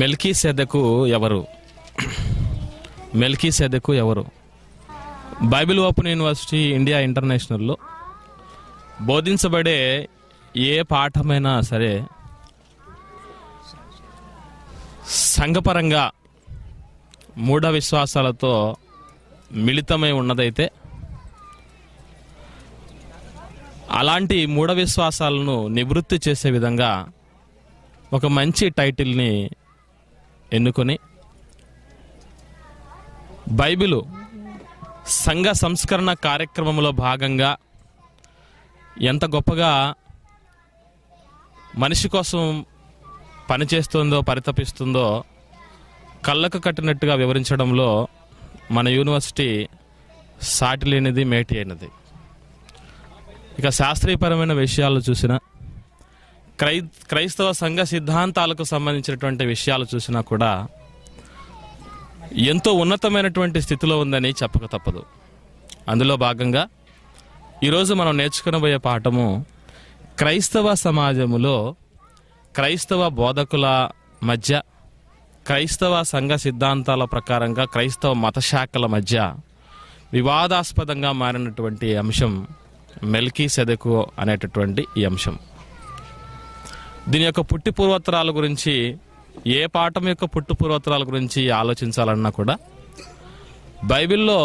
మెల్కీ సెదకు ఎవరు మెల్కీ సెదకు ఎవరు బైబిల్ ఓపెన్ యూనివర్సిటీ ఇండియా ఇంటర్నేషనల్లో బోధించబడే ఏ పాఠమైనా సరే సంఘపరంగా మూఢ విశ్వాసాలతో మిళితమై ఉన్నదైతే అలాంటి మూఢ విశ్వాసాలను నివృత్తి చేసే విధంగా ఒక మంచి టైటిల్ని ఎన్నుకొని బైబిలు సంఘ సంస్కరణ కార్యక్రమంలో భాగంగా ఎంత గొప్పగా మనిషి కోసం పనిచేస్తుందో పరితపిస్తుందో కళ్ళకు కట్టినట్టుగా వివరించడంలో మన యూనివర్సిటీ సాటి లేనిది మేటి అయినది ఇక శాస్త్రీయపరమైన విషయాలు చూసినా క్రై క్రైస్తవ సంఘ సిద్ధాంతాలకు సంబంధించినటువంటి విషయాలు చూసినా కూడా ఎంతో ఉన్నతమైనటువంటి స్థితిలో ఉందని చెప్పక తప్పదు అందులో భాగంగా ఈరోజు మనం నేర్చుకునబోయే పాఠము క్రైస్తవ సమాజములో క్రైస్తవ బోధకుల మధ్య క్రైస్తవ సంఘ సిద్ధాంతాల ప్రకారంగా క్రైస్తవ మతశాఖల మధ్య వివాదాస్పదంగా మారినటువంటి అంశం మెల్కీ సెదకు అనేటటువంటి ఈ అంశం దీని యొక్క పుట్టి పూర్వోత్తరాల గురించి ఏ పాఠం యొక్క పుట్టు పూర్వోత్తరాల గురించి ఆలోచించాలన్నా కూడా బైబిల్లో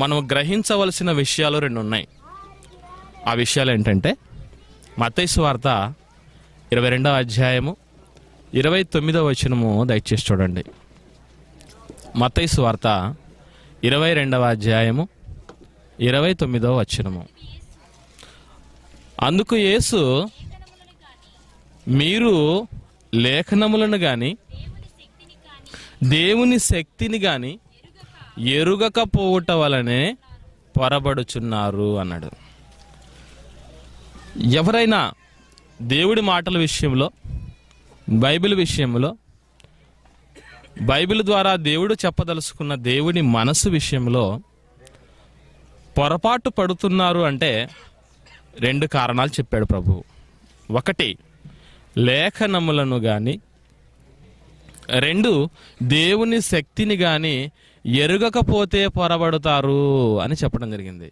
మనం గ్రహించవలసిన విషయాలు రెండు ఉన్నాయి ఆ విషయాలు ఏంటంటే మతేసు వార్త ఇరవై రెండవ అధ్యాయము ఇరవై తొమ్మిదవ వచనము దయచేసి చూడండి మతేసు వార్త ఇరవై రెండవ అధ్యాయము ఇరవై తొమ్మిదవ వచనము అందుకు యేసు మీరు లేఖనములను కానీ దేవుని శక్తిని కానీ ఎరుగకపోవట వలనే పొరబడుచున్నారు అన్నాడు ఎవరైనా దేవుడి మాటల విషయంలో బైబిల్ విషయంలో బైబిల్ ద్వారా దేవుడు చెప్పదలుచుకున్న దేవుడి మనసు విషయంలో పొరపాటు పడుతున్నారు అంటే రెండు కారణాలు చెప్పాడు ప్రభు ఒకటి లేఖనములను కానీ రెండు దేవుని శక్తిని కానీ ఎరుగకపోతే పొరబడతారు అని చెప్పడం జరిగింది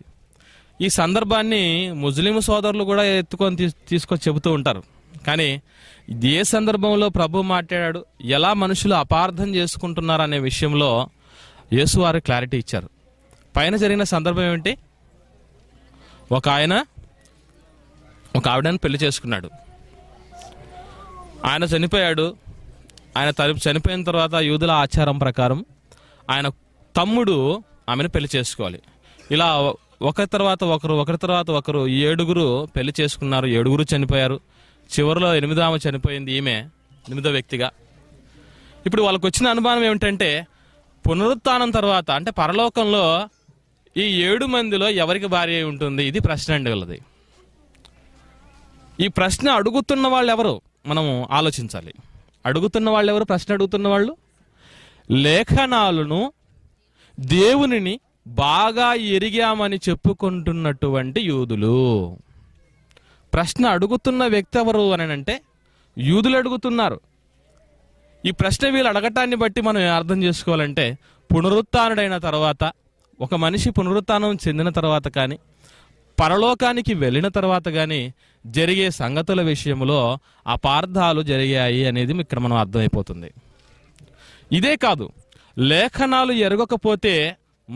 ఈ సందర్భాన్ని ముస్లిం సోదరులు కూడా ఎత్తుకొని తీసుకొని చెబుతూ ఉంటారు కానీ ఏ సందర్భంలో ప్రభు మాట్లాడాడు ఎలా మనుషులు అపార్థం చేసుకుంటున్నారు అనే విషయంలో యేసువారు క్లారిటీ ఇచ్చారు పైన జరిగిన సందర్భం ఏమిటి ఒక ఆయన ఒక ఆవిడని పెళ్లి చేసుకున్నాడు ఆయన చనిపోయాడు ఆయన చనిపోయిన తర్వాత యూదుల ఆచారం ప్రకారం ఆయన తమ్ముడు ఆమెను పెళ్లి చేసుకోవాలి ఇలా ఒకరి తర్వాత ఒకరు ఒకరి తర్వాత ఒకరు ఏడుగురు పెళ్లి చేసుకున్నారు ఏడుగురు చనిపోయారు చివరిలో ఎనిమిదామ చనిపోయింది ఈమె ఎనిమిదో వ్యక్తిగా ఇప్పుడు వాళ్ళకు వచ్చిన అనుమానం ఏమిటంటే పునరుత్నం తర్వాత అంటే పరలోకంలో ఈ ఏడు మందిలో ఎవరికి భార్య ఉంటుంది ఇది ప్రశ్న అండి ఈ ప్రశ్న అడుగుతున్న వాళ్ళు ఎవరు మనము ఆలోచించాలి అడుగుతున్న వాళ్ళు ఎవరు ప్రశ్న అడుగుతున్న వాళ్ళు లేఖనాలను దేవునిని బాగా ఎరిగామని చెప్పుకుంటున్నటువంటి యూదులు ప్రశ్న అడుగుతున్న వ్యక్తి ఎవరు అని అంటే యూదులు అడుగుతున్నారు ఈ ప్రశ్న వీళ్ళు అడగటాన్ని బట్టి మనం అర్థం చేసుకోవాలంటే పునరుత్డైన తర్వాత ఒక మనిషి పునరుత్నం చెందిన తర్వాత కానీ పరలోకానికి వెళ్ళిన తర్వాత కానీ జరిగే సంగతుల విషయంలో అపార్థాలు జరిగాయి అనేది ఇక్కడ మనం అర్థమైపోతుంది ఇదే కాదు లేఖనాలు ఎరగకపోతే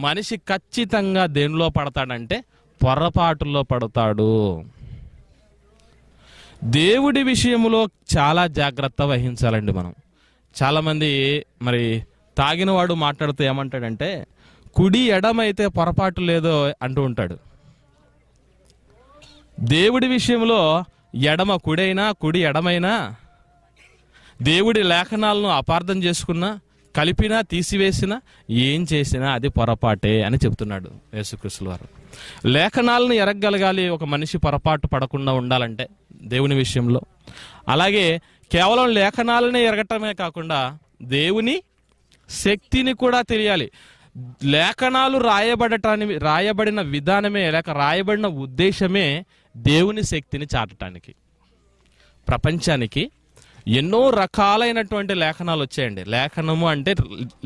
మనిషి ఖచ్చితంగా దేనిలో పడతాడంటే పొరపాటుల్లో పడతాడు దేవుడి విషయంలో చాలా జాగ్రత్త వహించాలండి మనం చాలామంది మరి తాగినవాడు మాట్లాడుతూ ఏమంటాడంటే కుడి ఎడమైతే పొరపాటు లేదో అంటూ ఉంటాడు దేవుడి విషయంలో ఎడమ కుడైనా కుడి ఎడమైనా దేవుడి లేఖనాలను అపార్థం చేసుకున్నా కలిపినా తీసివేసినా ఏం చేసినా అది పొరపాటే అని చెప్తున్నాడు యేసుక్రీస్తుల వారు లేఖనాలను ఎరగగలగాలి ఒక మనిషి పొరపాటు పడకుండా ఉండాలంటే దేవుని విషయంలో అలాగే కేవలం లేఖనాలనే ఎరగటమే కాకుండా దేవుని శక్తిని కూడా తెలియాలి లేఖనాలు రాయబడటాని రాయబడిన విధానమే లేక రాయబడిన ఉద్దేశమే దేవుని శక్తిని చాటటానికి ప్రపంచానికి ఎన్నో రకాలైనటువంటి లేఖనాలు వచ్చాయండి లేఖనము అంటే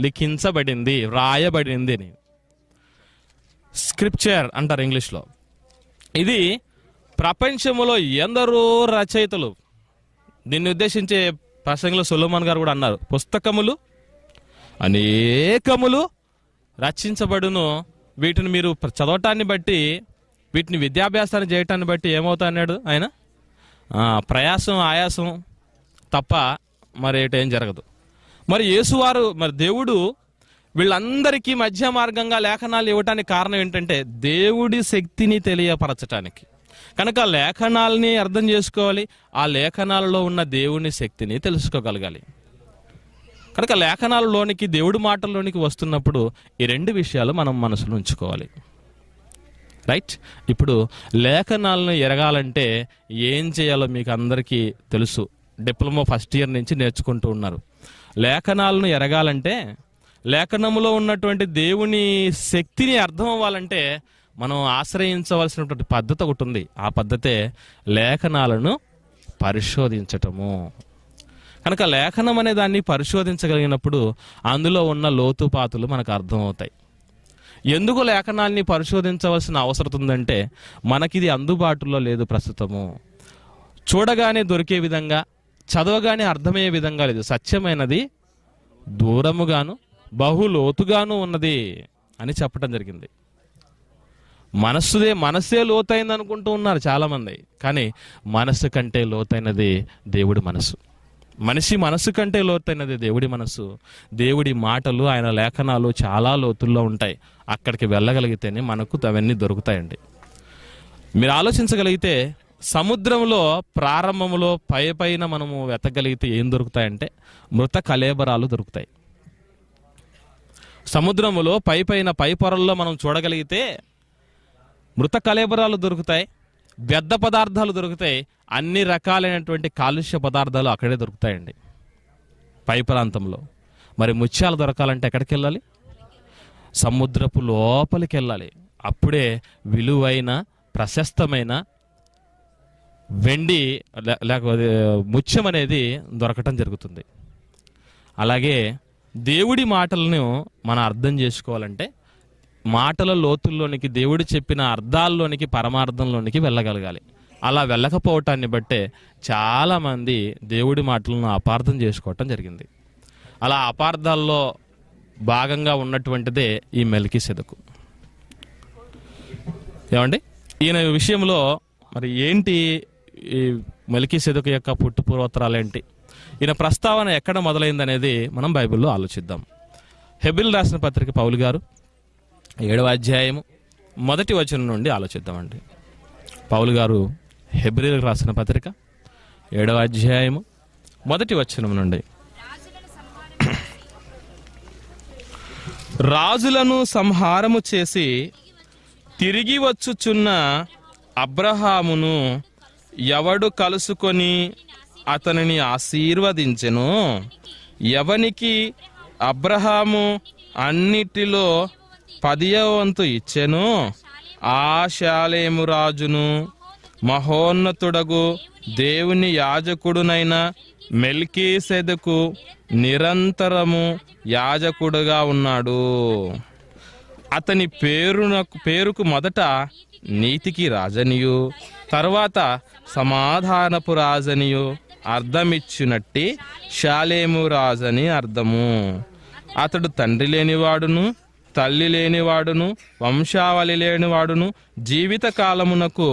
లిఖించబడింది రాయబడింది అని స్క్రిప్చర్ అంటారు ఇంగ్లీష్లో ఇది ప్రపంచంలో ఎందరో రచయితలు దీన్ని ఉద్దేశించే ప్రసంగంలో సులోమన్ గారు కూడా అన్నారు పుస్తకములు అనేకములు రచించబడును వీటిని మీరు చదవటాన్ని బట్టి వీటిని విద్యాభ్యాసాన్ని చేయటాన్ని బట్టి ఏమవుతా అన్నాడు ఆయన ప్రయాసం ఆయాసం తప్ప మరి ఏటేం జరగదు మరి యేసువారు మరి దేవుడు వీళ్ళందరికీ మధ్య మార్గంగా లేఖనాలు ఇవ్వటానికి కారణం ఏంటంటే దేవుడి శక్తిని తెలియపరచటానికి కనుక లేఖనాలని అర్థం చేసుకోవాలి ఆ లేఖనాలలో ఉన్న దేవుని శక్తిని తెలుసుకోగలగాలి కనుక లేఖనాలలోనికి దేవుడి మాటల్లోనికి వస్తున్నప్పుడు ఈ రెండు విషయాలు మనం మనసులో ఉంచుకోవాలి రైట్ ఇప్పుడు లేఖనాలను ఎరగాలంటే ఏం చేయాలో మీకు అందరికీ తెలుసు డిప్లొమా ఫస్ట్ ఇయర్ నుంచి నేర్చుకుంటూ ఉన్నారు లేఖనాలను ఎరగాలంటే లేఖనములో ఉన్నటువంటి దేవుని శక్తిని అర్థం అవ్వాలంటే మనం ఆశ్రయించవలసినటువంటి పద్ధతి ఒకటి ఉంది ఆ పద్ధతే లేఖనాలను పరిశోధించటము కనుక లేఖనం అనే దాన్ని పరిశోధించగలిగినప్పుడు అందులో ఉన్న లోతుపాతులు మనకు అర్థమవుతాయి ఎందుకు లేఖనాల్ని పరిశోధించవలసిన అవసరం ఉందంటే మనకిది అందుబాటులో లేదు ప్రస్తుతము చూడగానే దొరికే విధంగా చదవగానే అర్థమయ్యే విధంగా లేదు సత్యమైనది దూరముగాను బహులోతుగాను ఉన్నది అని చెప్పడం జరిగింది మనస్సుదే మనస్సే లోతైంది అనుకుంటూ ఉన్నారు చాలామంది కానీ మనస్సు కంటే లోతైనది దేవుడి మనస్సు మనిషి మనస్సు కంటే లోతైనది దేవుడి మనస్సు దేవుడి మాటలు ఆయన లేఖనాలు చాలా లోతుల్లో ఉంటాయి అక్కడికి వెళ్ళగలిగితేనే మనకు అవన్నీ దొరుకుతాయండి మీరు ఆలోచించగలిగితే సముద్రంలో ప్రారంభంలో పై పైన మనము వెతకగలిగితే ఏం దొరుకుతాయంటే మృత కలేబరాలు దొరుకుతాయి సముద్రంలో పై పైన పై పొరల్లో మనం చూడగలిగితే మృత కలేబరాలు దొరుకుతాయి వ్యర్థ పదార్థాలు దొరుకుతాయి అన్ని రకాలైనటువంటి కాలుష్య పదార్థాలు అక్కడే దొరుకుతాయండి పై ప్రాంతంలో మరి ముత్యాలు దొరకాలంటే ఎక్కడికి వెళ్ళాలి సముద్రపు లోపలికి వెళ్ళాలి అప్పుడే విలువైన ప్రశస్తమైన వెండి లేకపోతే ముత్యం అనేది దొరకటం జరుగుతుంది అలాగే దేవుడి మాటలను మనం అర్థం చేసుకోవాలంటే మాటల లోతుల్లోనికి దేవుడు చెప్పిన అర్థాల్లోనికి పరమార్థంలోనికి వెళ్ళగలగాలి అలా వెళ్ళకపోవటాన్ని బట్టే చాలామంది దేవుడి మాటలను అపార్థం చేసుకోవటం జరిగింది అలా అపార్థాల్లో భాగంగా ఉన్నటువంటిదే ఈ మెలికి సెదకు ఏమండి ఈయన విషయంలో మరి ఏంటి ఈ మెలికి సెదకు యొక్క పుట్టు పూర్వోత్తరాలు ఏంటి ఈయన ప్రస్తావన ఎక్కడ మొదలైందనేది మనం బైబిల్లో ఆలోచిద్దాం హెబిల్ రాసిన పత్రిక పౌలు గారు ఏడవ అధ్యాయము మొదటి వచనం నుండి ఆలోచిద్దామండి పౌలు గారు హెబ్రిల్ రాసిన పత్రిక ఏడవ అధ్యాయము మొదటి వచనం నుండి రాజులను సంహారము చేసి తిరిగి వచ్చుచున్న అబ్రహామును ఎవడు కలుసుకొని అతనిని ఆశీర్వదించెను ఎవనికి అబ్రహాము అన్నిటిలో పదియవంతు ఇచ్చెను ఆశాలేము రాజును మహోన్నతుడగు దేవుని యాజకుడునైన మెల్కీసెదకు నిరంతరము యాజకుడుగా ఉన్నాడు అతని పేరున పేరుకు మొదట నీతికి రాజనియు తర్వాత సమాధానపు రాజనియు అర్థమిచ్చినట్టి శాలేము రాజని అర్థము అతడు తండ్రి లేనివాడును తల్లి లేనివాడును వంశావళి లేనివాడును జీవిత కాలమునకు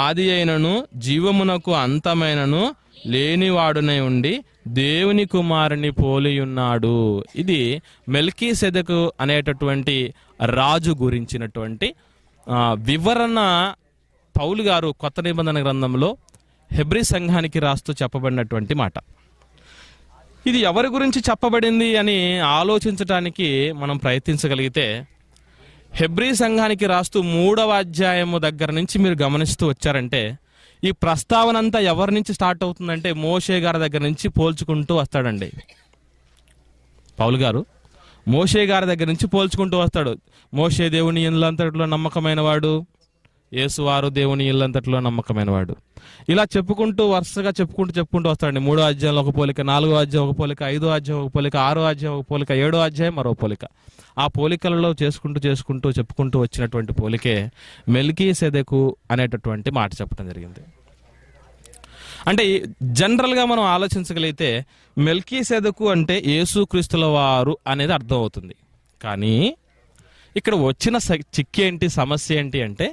ఆది అయినను జీవమునకు అంతమైనను లేనివాడునై ఉండి దేవుని కుమారుని పోలియున్నాడు ఇది మెల్కీ సెదకు అనేటటువంటి రాజు గురించినటువంటి వివరణ పౌలు గారు కొత్త నిబంధన గ్రంథంలో హెబ్రి సంఘానికి రాస్తూ చెప్పబడినటువంటి మాట ఇది ఎవరి గురించి చెప్పబడింది అని ఆలోచించటానికి మనం ప్రయత్నించగలిగితే హెబ్రి సంఘానికి రాస్తూ మూడవ అధ్యాయము దగ్గర నుంచి మీరు గమనిస్తూ వచ్చారంటే ఈ ప్రస్తావన అంతా ఎవరి నుంచి స్టార్ట్ అవుతుందంటే మోషే గారి దగ్గర నుంచి పోల్చుకుంటూ వస్తాడండి పౌల్ గారు మోషే గారి దగ్గర నుంచి పోల్చుకుంటూ వస్తాడు మోషే దేవుని ఇళ్ళంతట్లో నమ్మకమైన వాడు యేసువారు దేవుని ఇళ్ళంతట్లో నమ్మకమైన వాడు ఇలా చెప్పుకుంటూ వరుసగా చెప్పుకుంటూ చెప్పుకుంటూ వస్తాడండి మూడో అధ్యాయం ఒక పోలిక నాలుగో అధ్యాయం ఒక పోలిక ఐదో అధ్యాయం ఒక పోలిక ఆరో అధ్యాయం ఒక పోలిక ఏడో అధ్యాయం మరో పోలిక ఆ పోలికలలో చేసుకుంటూ చేసుకుంటూ చెప్పుకుంటూ వచ్చినటువంటి పోలికే మెల్కీ సెదెకు అనేటటువంటి మాట చెప్పడం జరిగింది అంటే జనరల్గా మనం ఆలోచించగలిగితే మెల్కీ సెదకు అంటే యేసుక్రీస్తుల వారు అనేది అర్థమవుతుంది కానీ ఇక్కడ వచ్చిన చిక్కేంటి సమస్య ఏంటి అంటే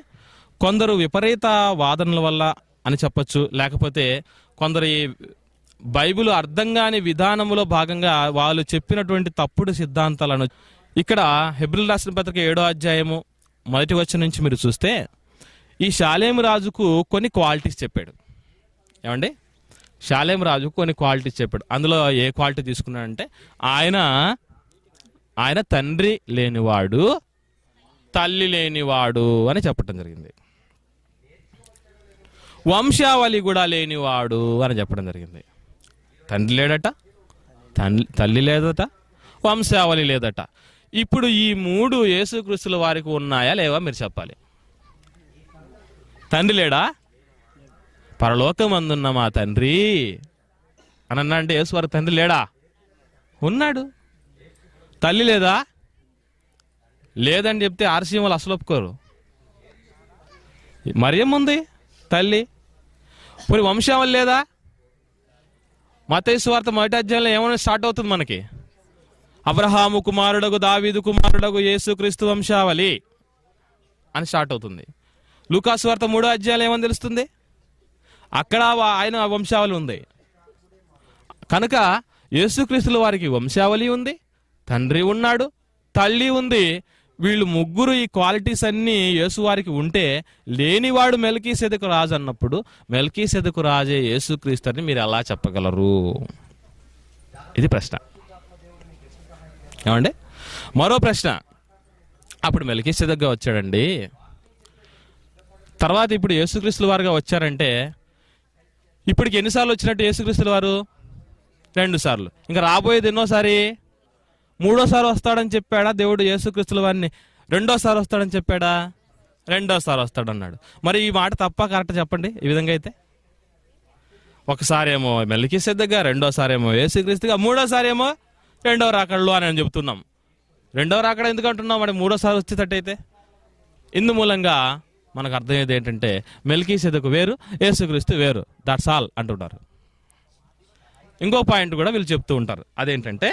కొందరు విపరీత వాదనల వల్ల అని చెప్పచ్చు లేకపోతే కొందరు బైబిల్ అర్థం కాని విధానంలో భాగంగా వాళ్ళు చెప్పినటువంటి తప్పుడు సిద్ధాంతాలను ఇక్కడ హెబ్రిల్ రాసిన పత్రిక ఏడో అధ్యాయము మొదటి వచ్చిన నుంచి మీరు చూస్తే ఈ శాలేం రాజుకు కొన్ని క్వాలిటీస్ చెప్పాడు ఏమండి శాలేము రాజుకు కొన్ని క్వాలిటీస్ చెప్పాడు అందులో ఏ క్వాలిటీ తీసుకున్నాడంటే ఆయన ఆయన తండ్రి లేనివాడు తల్లి లేనివాడు అని చెప్పటం జరిగింది వంశావళి కూడా లేనివాడు అని చెప్పడం జరిగింది తండ్రి లేడట తండ్రి తల్లి లేదట వంశావళి లేదట ఇప్పుడు ఈ మూడు యేసుక్రీస్తుల వారికి ఉన్నాయా లేవా మీరు చెప్పాలి తండ్రి లేడా అందున్న మా తండ్రి అని అన్నా అంటే యేసువారి తండ్రి లేడా ఉన్నాడు తల్లి లేదా లేదని చెప్తే వాళ్ళు అసలు ఒప్పుకోరు మరి ఏముంది తల్లి ఇప్పుడు వంశావళి లేదా మతేశ్వార్త మొదటి అధ్యాయంలో ఏమైనా స్టార్ట్ అవుతుంది మనకి అబ్రహాము కుమారుడకు దావీదు కుమారుడకు క్రీస్తు వంశావళి అని స్టార్ట్ అవుతుంది వార్త మూడో అధ్యాయాలు ఏమని తెలుస్తుంది అక్కడ ఆయన వంశావళి ఉంది కనుక యేసుక్రీస్తుల వారికి వంశావళి ఉంది తండ్రి ఉన్నాడు తల్లి ఉంది వీళ్ళు ముగ్గురు ఈ క్వాలిటీస్ అన్నీ యేసువారికి ఉంటే లేనివాడు మెల్కీ సెదకు రాజు అన్నప్పుడు మెల్కీ సెదకు రాజే అని మీరు ఎలా చెప్పగలరు ఇది ప్రశ్న ఏమండి మరో ప్రశ్న అప్పుడు మెల్కీ సెదగ్గా వచ్చాడండి తర్వాత ఇప్పుడు యేసుక్రీస్తుల వారుగా వచ్చారంటే ఇప్పటికి ఎన్నిసార్లు వచ్చినట్టు యేసుక్రీస్తుల వారు రెండు సార్లు ఇంకా రాబోయేది ఎన్నోసారి మూడోసారి వస్తాడని చెప్పాడా దేవుడు యేసుక్రీస్తుల వారిని రెండోసారి వస్తాడని చెప్పాడా రెండోసారి వస్తాడన్నాడు మరి ఈ మాట తప్ప కరెక్ట్ చెప్పండి ఈ విధంగా అయితే ఒకసారి ఏమో మెల్లికి సిద్ధగా రెండోసారి ఏమో ఏసుక్రీస్తుగా మూడోసారి ఏమో రెండవ రాకడలు అని చెప్తున్నాం రెండవ రాకడ ఎందుకు అంటున్నాం మరి మూడోసారి వచ్చేటట్టయితే ఇందు మూలంగా మనకు అర్థమయ్యేది ఏంటంటే మెల్కీ సెదకు వేరు ఏసుక్రీస్తు వేరు దట్స్ ఆల్ అంటుంటారు ఇంకో పాయింట్ కూడా వీళ్ళు చెప్తూ ఉంటారు అదేంటంటే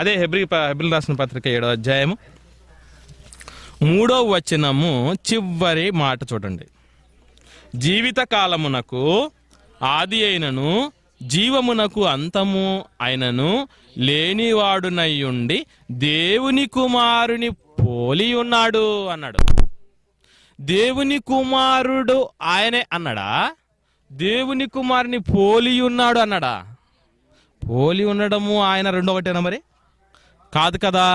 అదే హెబ్రి హెబ్రిల్ రాసిన పత్రిక ఏడో అధ్యాయము మూడో వచనము చివరి మాట చూడండి జీవిత కాలమునకు ఆది అయినను జీవమునకు అంతము అయినను లేనివాడునయ్యుండి దేవుని కుమారుని పోలి ఉన్నాడు అన్నాడు దేవుని కుమారుడు ఆయనే అన్నాడా దేవుని కుమారుని పోలి ఉన్నాడు అన్నాడా పోలి ఉండడము ఆయన రెండో ఒకటేనా మరి కాదు కదా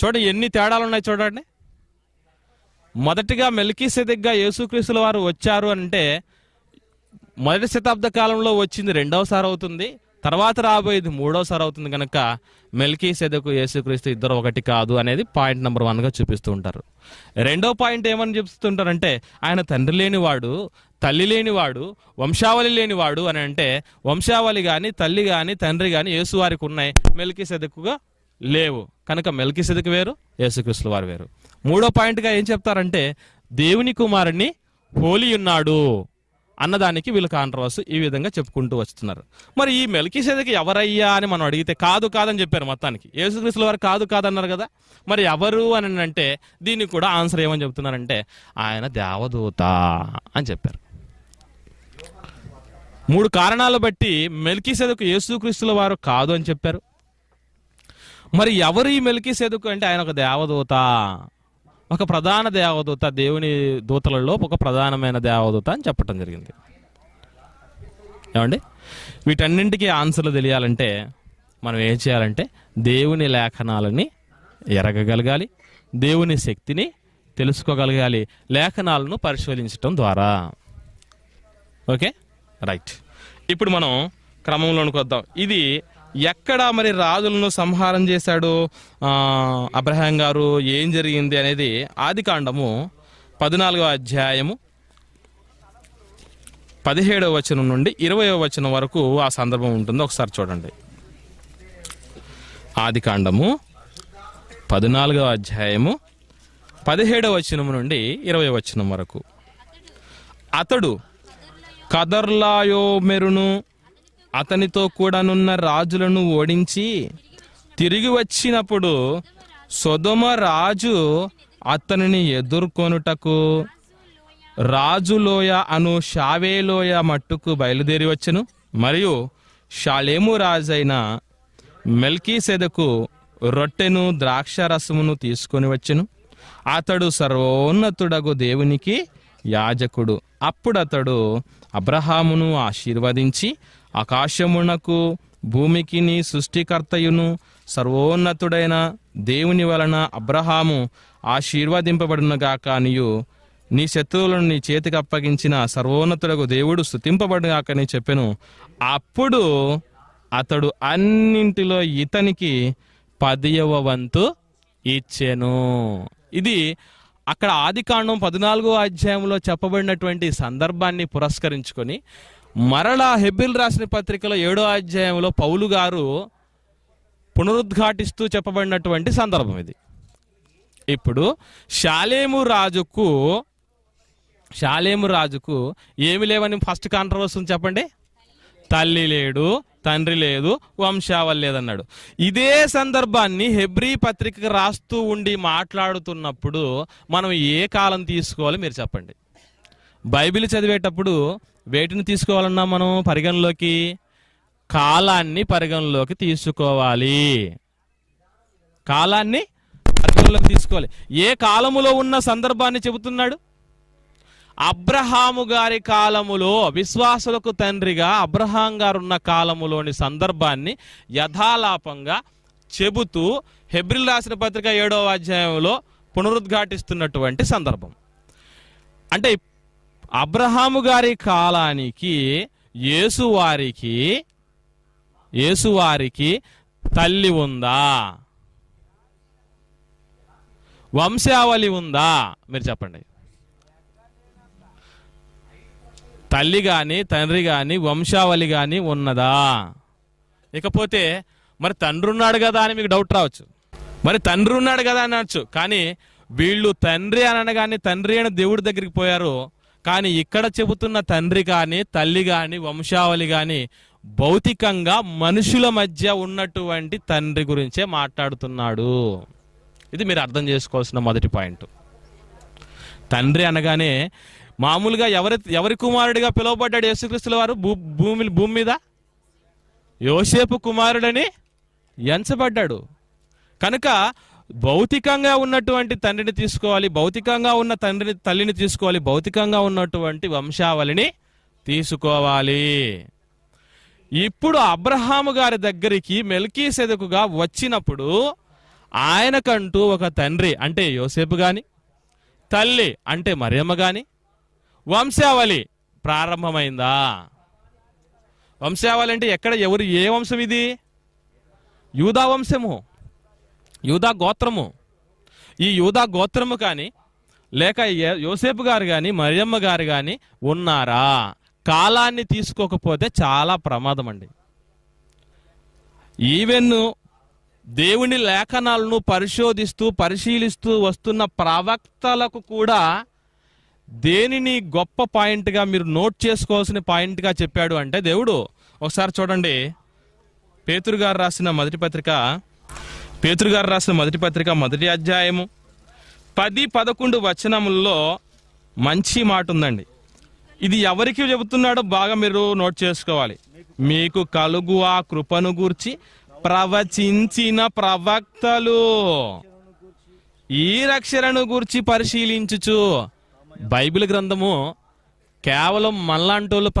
చూడండి ఎన్ని తేడాలు ఉన్నాయి చూడండి మొదటిగా మెల్కీసెదిగ్గా యేసుక్రీస్తుల వారు వచ్చారు అంటే మొదటి శతాబ్ద కాలంలో వచ్చింది రెండవసారి అవుతుంది తర్వాత రాబోయేది మూడోసారి అవుతుంది కనుక మెల్కీ సెదకు యేసుక్రీస్తు ఇద్దరు ఒకటి కాదు అనేది పాయింట్ నెంబర్ వన్గా చూపిస్తూ ఉంటారు రెండో పాయింట్ ఏమని చూపిస్తుంటారంటే ఆయన తండ్రి లేనివాడు తల్లి లేనివాడు వంశావళి లేనివాడు అని అంటే వంశావళి కానీ తల్లి కానీ తండ్రి కానీ యేసు వారికి ఉన్నాయి మెల్కీ సెదకుగా లేవు కనుక మెల్కీ సెదకు వేరు యేసుక్రీస్తుల వారు వేరు మూడో పాయింట్గా ఏం చెప్తారంటే దేవుని కుమారుణ్ణి హోలీ ఉన్నాడు అన్నదానికి వీళ్ళు కాంట్రవర్సీ ఈ విధంగా చెప్పుకుంటూ వస్తున్నారు మరి ఈ సేదకి ఎవరయ్యా అని మనం అడిగితే కాదు కాదని చెప్పారు మొత్తానికి యేసుక్రీస్తుల వారు కాదు కాదన్నారు కదా మరి ఎవరు అని అంటే దీనికి కూడా ఆన్సర్ ఏమని చెప్తున్నారంటే ఆయన దేవదూత అని చెప్పారు మూడు కారణాలు బట్టి సేదకు యేసుక్రీస్తుల వారు కాదు అని చెప్పారు మరి ఎవరు ఈ మెల్కీసేదకు అంటే ఆయన ఒక దేవదూత ఒక ప్రధాన దేవదూత దేవుని దూతలలో ఒక ప్రధానమైన దేవదూత అని చెప్పడం జరిగింది ఏమండి వీటన్నింటికీ ఆన్సర్లు తెలియాలంటే మనం ఏం చేయాలంటే దేవుని లేఖనాలని ఎరగగలగాలి దేవుని శక్తిని తెలుసుకోగలగాలి లేఖనాలను పరిశోధించటం ద్వారా ఓకే రైట్ ఇప్పుడు మనం క్రమంలోనికి వద్దాం ఇది ఎక్కడ మరి రాజులను సంహారం చేశాడు అబ్రహాం గారు ఏం జరిగింది అనేది ఆది కాండము పద్నాలుగో అధ్యాయము పదిహేడవ వచనం నుండి ఇరవై వచనం వరకు ఆ సందర్భం ఉంటుంది ఒకసారి చూడండి ఆది కాండము పద్నాలుగవ అధ్యాయము పదిహేడవ వచనం నుండి ఇరవై వచనం వరకు అతడు కదర్లాయో మెరును అతనితో కూడానున్న రాజులను ఓడించి తిరిగి వచ్చినప్పుడు సొదమ రాజు అతనిని ఎదుర్కొనుటకు రాజులోయ అను షావేలోయ మట్టుకు బయలుదేరి వచ్చెను మరియు షాలేము రాజైన మెల్కీసెదకు రొట్టెను ద్రాక్ష రసమును తీసుకొని వచ్చెను అతడు సర్వోన్నతుడగు దేవునికి యాజకుడు అప్పుడతడు అబ్రహామును ఆశీర్వదించి ఆకాశమునకు భూమికి నీ సృష్టికర్తయును సర్వోన్నతుడైన దేవుని వలన అబ్రహాము ఆశీర్వదింపబడినగాక నీయు నీ శత్రువులను నీ చేతికి అప్పగించిన సర్వోన్నతుడకు దేవుడు స్థుతింపబడినగాక నీ చెప్పెను అప్పుడు అతడు అన్నింటిలో ఇతనికి పదియవ వంతు ఇచ్చెను ఇది అక్కడ ఆదికాండం పద్నాలుగో అధ్యాయంలో చెప్పబడినటువంటి సందర్భాన్ని పురస్కరించుకొని మరలా హెబిల్ రాసిన పత్రికలో ఏడో అధ్యాయంలో పౌలు గారు పునరుద్ఘాటిస్తూ చెప్పబడినటువంటి సందర్భం ఇది ఇప్పుడు శాలేము రాజుకు శాలేము రాజుకు ఏమి లేవని ఫస్ట్ కాంట్రవర్సీ చెప్పండి తల్లి లేడు తండ్రి లేదు వంశావళి లేదన్నాడు ఇదే సందర్భాన్ని హెబ్రీ పత్రిక రాస్తూ ఉండి మాట్లాడుతున్నప్పుడు మనం ఏ కాలం తీసుకోవాలి మీరు చెప్పండి బైబిల్ చదివేటప్పుడు వేటిని తీసుకోవాలన్నా మనం పరిగణలోకి కాలాన్ని పరిగణలోకి తీసుకోవాలి కాలాన్ని పరిగణలోకి తీసుకోవాలి ఏ కాలములో ఉన్న సందర్భాన్ని చెబుతున్నాడు అబ్రహాము గారి కాలములో విశ్వాసులకు తండ్రిగా అబ్రహాం గారు ఉన్న కాలములోని సందర్భాన్ని యథాలాపంగా చెబుతూ హెబ్రిల్ రాసిన పత్రిక ఏడవ అధ్యాయంలో పునరుద్ఘాటిస్తున్నటువంటి సందర్భం అంటే అబ్రహాము గారి కాలానికి యేసువారికి యేసువారికి తల్లి ఉందా వంశావళి ఉందా మీరు చెప్పండి తల్లి కానీ తండ్రి కానీ వంశావళి కానీ ఉన్నదా ఇకపోతే మరి తండ్రి ఉన్నాడు కదా అని మీకు డౌట్ రావచ్చు మరి తండ్రి ఉన్నాడు కదా అనొచ్చు కానీ వీళ్ళు తండ్రి అని అనగానే తండ్రి అని దేవుడి దగ్గరికి పోయారు కానీ ఇక్కడ చెబుతున్న తండ్రి కానీ తల్లి కానీ వంశావళి కానీ భౌతికంగా మనుషుల మధ్య ఉన్నటువంటి తండ్రి గురించే మాట్లాడుతున్నాడు ఇది మీరు అర్థం చేసుకోవాల్సిన మొదటి పాయింట్ తండ్రి అనగానే మామూలుగా ఎవరి ఎవరి కుమారుడిగా పిలువబడ్డాడు యేసుక్రీస్తుల వారు భూ భూమి భూమి మీద యోసేపు కుమారుడని ఎంచబడ్డాడు కనుక భౌతికంగా ఉన్నటువంటి తండ్రిని తీసుకోవాలి భౌతికంగా ఉన్న తండ్రిని తల్లిని తీసుకోవాలి భౌతికంగా ఉన్నటువంటి వంశావళిని తీసుకోవాలి ఇప్పుడు అబ్రహాము గారి దగ్గరికి మెల్కీ సెదకుగా వచ్చినప్పుడు ఆయనకంటూ ఒక తండ్రి అంటే యోసేపు గాని తల్లి అంటే మరియమ్మ గాని వంశావళి ప్రారంభమైందా వంశావళి అంటే ఎక్కడ ఎవరు ఏ వంశం ఇది యూదా వంశము యూదా గోత్రము ఈ యూదా గోత్రము కానీ లేక యోసేపు గారు కానీ మరియమ్మ గారు కానీ ఉన్నారా కాలాన్ని తీసుకోకపోతే చాలా ప్రమాదం అండి ఈవెన్ దేవుని లేఖనాలను పరిశోధిస్తూ పరిశీలిస్తూ వస్తున్న ప్రవక్తలకు కూడా దేనిని గొప్ప పాయింట్గా మీరు నోట్ చేసుకోవాల్సిన పాయింట్గా చెప్పాడు అంటే దేవుడు ఒకసారి చూడండి పేతురు గారు రాసిన మొదటి పత్రిక పేతృగారు రాసిన మొదటి పత్రిక మొదటి అధ్యాయము పది పదకొండు వచనముల్లో మంచి మాట ఉందండి ఇది ఎవరికి చెబుతున్నాడో బాగా మీరు నోట్ చేసుకోవాలి మీకు కలుగు ఆ కృపను గూర్చి ప్రవచించిన ప్రవక్తలు ఈ రక్షణను గూర్చి పరిశీలించుచు బైబిల్ గ్రంథము కేవలం మళ్ళాంటోళ్ళు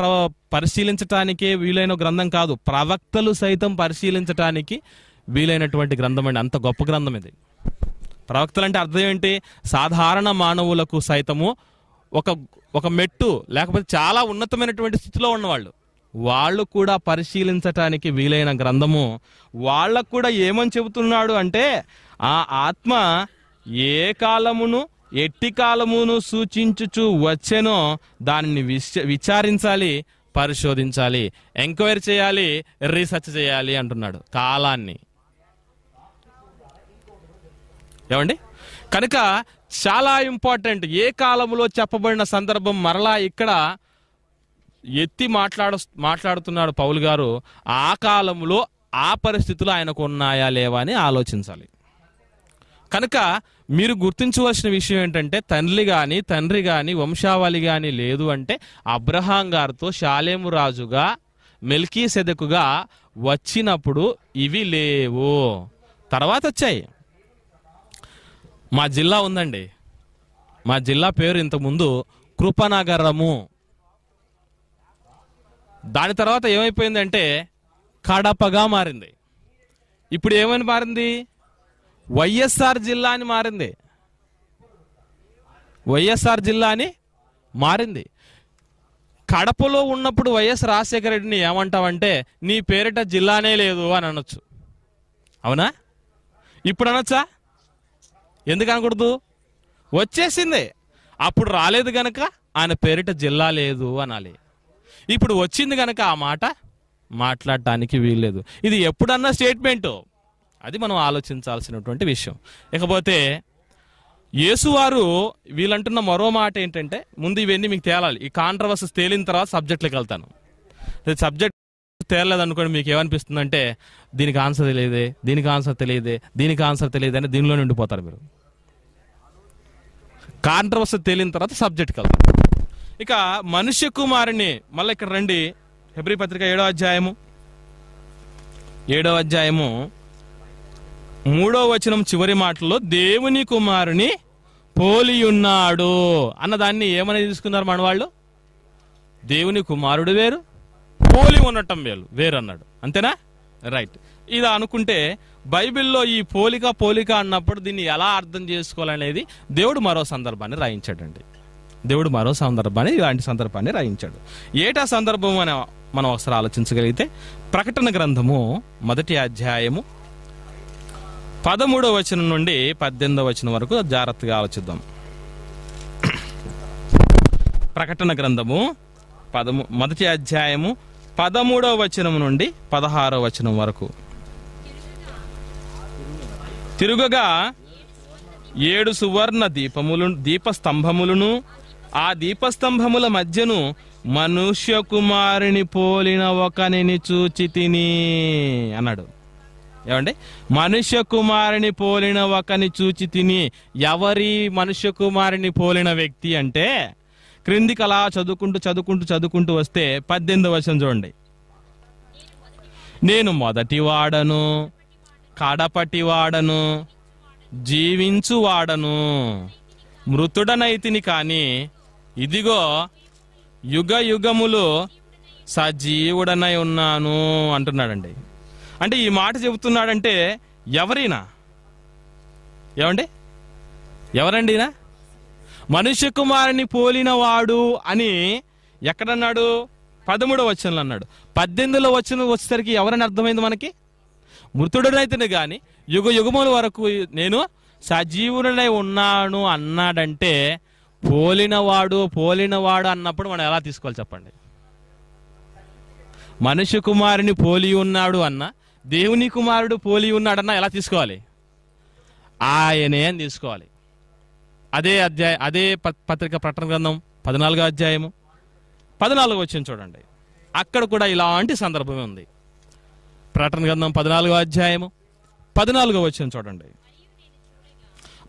పరిశీలించటానికే వీలైన గ్రంథం కాదు ప్రవక్తలు సైతం పరిశీలించటానికి వీలైనటువంటి గ్రంథం అండి అంత గొప్ప గ్రంథం ఇది ప్రవక్తలు అంటే అర్థం ఏంటి సాధారణ మానవులకు సైతము ఒక ఒక మెట్టు లేకపోతే చాలా ఉన్నతమైనటువంటి స్థితిలో ఉన్నవాళ్ళు వాళ్ళు కూడా పరిశీలించటానికి వీలైన గ్రంథము వాళ్ళకు కూడా ఏమని చెబుతున్నాడు అంటే ఆ ఆత్మ ఏ కాలమును ఎట్టి కాలమును సూచించుచు వచ్చెనో దానిని విచారించాలి పరిశోధించాలి ఎంక్వైరీ చేయాలి రీసెర్చ్ చేయాలి అంటున్నాడు కాలాన్ని ఏమండి కనుక చాలా ఇంపార్టెంట్ ఏ కాలంలో చెప్పబడిన సందర్భం మరలా ఇక్కడ ఎత్తి మాట్లాడ మాట్లాడుతున్నాడు పౌలు గారు ఆ కాలంలో ఆ పరిస్థితులు ఆయనకు ఉన్నాయా లేవా అని ఆలోచించాలి కనుక మీరు గుర్తించవలసిన విషయం ఏంటంటే తండ్రి కానీ తండ్రి కానీ వంశావళి కానీ లేదు అంటే అబ్రహాం గారితో షాలేము రాజుగా మెల్కీ సెదకుగా వచ్చినప్పుడు ఇవి లేవు తర్వాత వచ్చాయి మా జిల్లా ఉందండి మా జిల్లా పేరు ఇంతకుముందు కృపనగరము దాని తర్వాత ఏమైపోయిందంటే కడపగా మారింది ఇప్పుడు ఏమని మారింది వైఎస్ఆర్ జిల్లా అని మారింది వైఎస్ఆర్ జిల్లా అని మారింది కడపలో ఉన్నప్పుడు వైఎస్ రాజశేఖర రెడ్డిని ఏమంటావంటే నీ పేరిట జిల్లానే లేదు అని అనొచ్చు అవునా ఇప్పుడు అనొచ్చా ఎందుకు అనకూడదు వచ్చేసింది అప్పుడు రాలేదు గనక ఆయన పేరిట జిల్లా లేదు అనాలి ఇప్పుడు వచ్చింది గనక ఆ మాట మాట్లాడటానికి వీల్లేదు ఇది ఎప్పుడన్నా స్టేట్మెంటు అది మనం ఆలోచించాల్సినటువంటి విషయం ఇకపోతే యేసువారు వీళ్ళంటున్న మరో మాట ఏంటంటే ముందు ఇవన్నీ మీకు తేలాలి ఈ కాంట్రవర్సెస్ తేలిన తర్వాత సబ్జెక్ట్లకు వెళ్తాను సబ్జెక్ట్ తేలలేదు అనుకోండి మీకు ఏమనిపిస్తుందంటే దీనికి ఆన్సర్ తెలియదే దీనికి ఆన్సర్ తెలియదే దీనికి ఆన్సర్ తెలియదు అని దీనిలో ఉండిపోతారు మీరు కాంట్రవర్సీ తేలిన తర్వాత సబ్జెక్ట్కి వెళ్తాం ఇక మనుష్య కుమారుని మళ్ళీ ఇక్కడ రండి హెబ్రి పత్రిక ఏడో అధ్యాయము ఏడో అధ్యాయము మూడో వచనం చివరి మాటల్లో దేవుని కుమారుని పోలి ఉన్నాడు అన్నదాన్ని ఏమని తీసుకున్నారు మనవాళ్ళు దేవుని కుమారుడు వేరు పోలి ఉండటం వేరు వేరు అన్నాడు అంతేనా రైట్ ఇలా అనుకుంటే బైబిల్లో ఈ పోలిక పోలిక అన్నప్పుడు దీన్ని ఎలా అర్థం చేసుకోవాలనేది దేవుడు మరో సందర్భాన్ని రాయించాడండి దేవుడు మరో సందర్భాన్ని ఇలాంటి సందర్భాన్ని రాయించాడు ఏటా సందర్భం అని మనం ఒకసారి ఆలోచించగలిగితే ప్రకటన గ్రంథము మొదటి అధ్యాయము పదమూడవ వచనం నుండి పద్దెనిమిదవ వచనం వరకు జాగ్రత్తగా ఆలోచిద్దాం ప్రకటన గ్రంథము పదము మొదటి అధ్యాయము పదమూడవ వచనం నుండి పదహారవ వచనం వరకు తిరుగగా ఏడు సువర్ణ దీపములు దీపస్తంభములను ఆ దీపస్తంభముల మధ్యను మనుష్య కుమారుని పోలిన ఒకనిని చూచి తిని అన్నాడు ఏమండి మనుష్య కుమారుని పోలిన ఒకని చూచి తిని ఎవరి మనుష్య కుమారుని పోలిన వ్యక్తి అంటే క్రిందికి అలా చదువుకుంటూ చదువుకుంటూ చదువుకుంటూ వస్తే పద్దెనిమిది వర్షం చూడండి నేను మొదటి వాడను కాడపటివాడను జీవించువాడను మృతుడనైతిని కాని ఇదిగో యుగ యుగములు సజీవుడనై ఉన్నాను అంటున్నాడండి అంటే ఈ మాట చెబుతున్నాడంటే ఎవరినా ఏమండి ఎవరండినా మనుష్య కుమారుని పోలినవాడు అని ఎక్కడన్నాడు పదమూడవ వచనంలో అన్నాడు పద్దెనిమిదిలో వచ్చిన వచ్చేసరికి ఎవరని అర్థమైంది మనకి మృతుడనైతేనే కానీ యుగ యుగముల వరకు నేను సజీవుడనై ఉన్నాను అన్నాడంటే పోలినవాడు పోలినవాడు అన్నప్పుడు మనం ఎలా తీసుకోవాలి చెప్పండి మనిషి కుమారుని పోలి ఉన్నాడు అన్న దేవుని కుమారుడు పోలి ఉన్నాడన్న ఎలా తీసుకోవాలి ఆయనే అని తీసుకోవాలి అదే అధ్యాయ అదే పత్రిక ప్రకటన గ్రంథం పద్నాలుగో అధ్యాయము పద్నాలుగు వచ్చింది చూడండి అక్కడ కూడా ఇలాంటి సందర్భమే ఉంది ప్రకటన గ్రంథం పద్నాలుగో అధ్యాయము పద్నాలుగో వచ్చిన చూడండి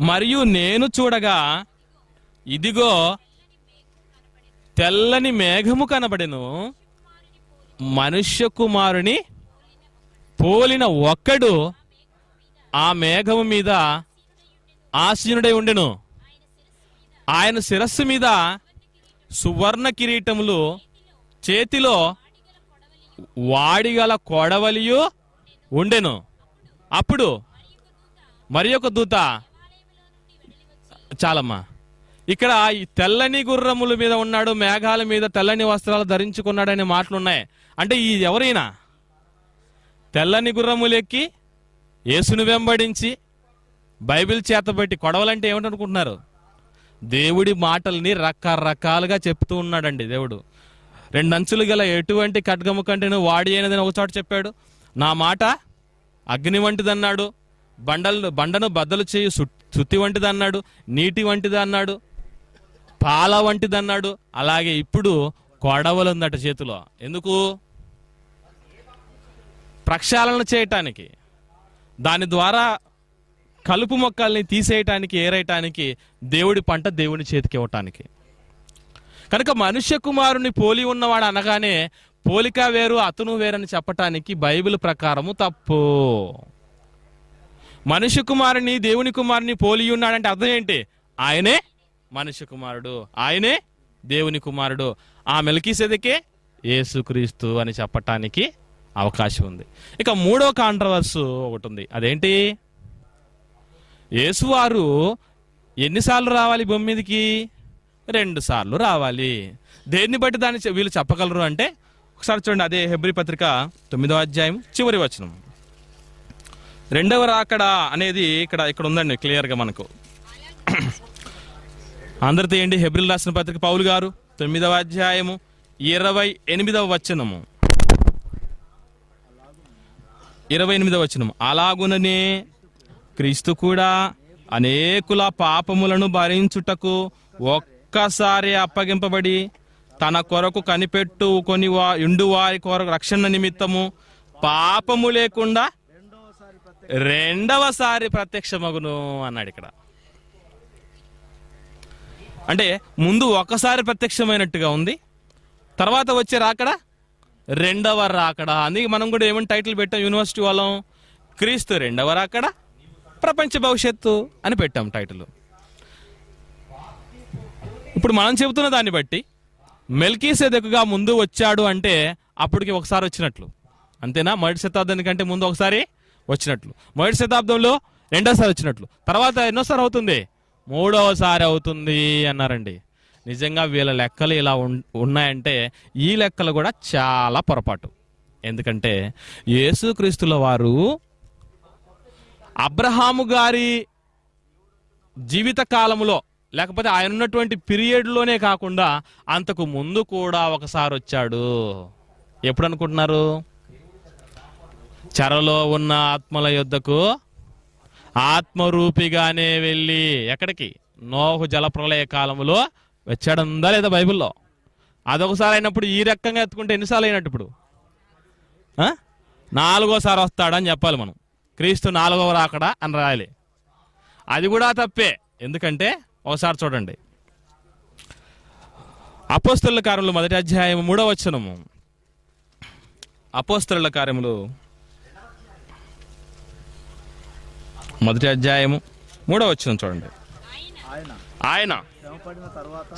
మరియు నేను చూడగా ఇదిగో తెల్లని మేఘము కనబడెను మనుష్య కుమారుని పోలిన ఒక్కడు ఆ మేఘము మీద ఆశీనుడై ఉండెను ఆయన శిరస్సు మీద సువర్ణ కిరీటములు చేతిలో వాడిగల కొడవలియు ఉండెను అప్పుడు మరి ఒక దూత చాలమ్మా ఇక్కడ ఈ తెల్లని గుర్రముల మీద ఉన్నాడు మేఘాల మీద తెల్లని వస్త్రాలు ధరించుకున్నాడనే మాటలున్నాయి అంటే ఈ ఎవరైనా తెల్లని గుర్రములు ఎక్కి యేసును వెంబడించి బైబిల్ పెట్టి కొడవలంటే ఏమిటనుకుంటున్నారు దేవుడి మాటల్ని రకరకాలుగా చెప్తూ ఉన్నాడండి దేవుడు రెండు అంచులు గల ఎటువంటి ఖడ్గము కంటే నువ్వు వాడి అయినదని ఒకచోట చెప్పాడు నా మాట అగ్ని వంటిదన్నాడు బండలు బండను బద్దలు చేయి శుద్ధి అన్నాడు నీటి వంటిది అన్నాడు పాల వంటిదన్నాడు అలాగే ఇప్పుడు కొడవలు ఉందట చేతిలో ఎందుకు ప్రక్షాళన చేయటానికి దాని ద్వారా కలుపు మొక్కల్ని తీసేయటానికి ఏరేయటానికి దేవుడి పంట దేవుని చేతికి ఇవ్వటానికి కనుక మనుష్య కుమారుని పోలి ఉన్నవాడు అనగానే పోలిక వేరు అతను వేరని చెప్పటానికి బైబిల్ ప్రకారము తప్పు మనుష్య కుమారుని దేవుని కుమారుని పోలి ఉన్నాడంటే అర్థం ఏంటి ఆయనే మనుష్య కుమారుడు ఆయనే దేవుని కుమారుడు ఆ మెలకీసేదికే యేసుక్రీస్తు అని చెప్పటానికి అవకాశం ఉంది ఇక మూడో కాంట్రవర్సు ఒకటి ఉంది అదేంటి యేసువారు ఎన్నిసార్లు రావాలి భూమి మీదకి రెండు సార్లు రావాలి దేన్ని బట్టి దాన్ని వీళ్ళు చెప్పగలరు అంటే ఒకసారి చూడండి అదే హెబ్రి పత్రిక తొమ్మిదవ అధ్యాయం చివరి వచనం రెండవ రాకడ అనేది ఇక్కడ ఇక్కడ ఉందండి క్లియర్గా మనకు అందరితో ఏంటి హెబ్రిల్ రాసిన పత్రిక పౌలు గారు తొమ్మిదవ అధ్యాయము ఇరవై ఎనిమిదవ వచనము ఇరవై ఎనిమిదవ వచనము అలాగుననే క్రీస్తు కూడా అనేకుల పాపములను భరించుటకు ఒక్క ఒక్కసారి అప్పగింపబడి తన కొరకు కనిపెట్టుకొని వా ఇండు వారి కొరకు రక్షణ నిమిత్తము పాపము లేకుండా రెండవసారి ప్రత్యక్షమగును అన్నాడు ఇక్కడ అంటే ముందు ఒకసారి ప్రత్యక్షమైనట్టుగా ఉంది తర్వాత వచ్చే రాకడా రెండవ రాకడా అందుకే మనం కూడా ఏమైనా టైటిల్ పెట్టాం యూనివర్సిటీ వాళ్ళం క్రీస్తు రెండవ రాకడా ప్రపంచ భవిష్యత్తు అని పెట్టాం టైటిల్ ఇప్పుడు మనం చెబుతున్న దాన్ని బట్టి మెల్కీసెదకుగా ముందు వచ్చాడు అంటే అప్పటికి ఒకసారి వచ్చినట్లు అంతేనా మొదటి శతాబ్దానికి కంటే ముందు ఒకసారి వచ్చినట్లు మొదటి శతాబ్దంలో రెండోసారి వచ్చినట్లు తర్వాత ఎన్నోసారి అవుతుంది మూడవసారి అవుతుంది అన్నారండి నిజంగా వీళ్ళ లెక్కలు ఇలా ఉన్నాయంటే ఈ లెక్కలు కూడా చాలా పొరపాటు ఎందుకంటే యేసుక్రీస్తుల వారు అబ్రహాము గారి జీవిత కాలంలో లేకపోతే ఆయన ఉన్నటువంటి పీరియడ్లోనే కాకుండా అంతకు ముందు కూడా ఒకసారి వచ్చాడు ఎప్పుడు అనుకుంటున్నారు చెరలో ఉన్న ఆత్మల యుద్ధకు ఆత్మరూపిగానే వెళ్ళి ఎక్కడికి నోహు ప్రళయ కాలంలో వచ్చాడందా లేదా బైబిల్లో అదొకసారి అయినప్పుడు ఈ రకంగా ఎత్తుకుంటే ఎన్నిసార్లు అయినట్టు ఇప్పుడు నాలుగోసారి వస్తాడని చెప్పాలి మనం క్రీస్తు నాలుగవ రాకడా అని రాయాలి అది కూడా తప్పే ఎందుకంటే ఒకసారి చూడండి అపోస్తుల కార్యములు మొదటి అధ్యాయం మూడవ వచనము అపోస్తుల కార్యములు మొదటి అధ్యాయము మూడవ వచనం చూడండి ఆయన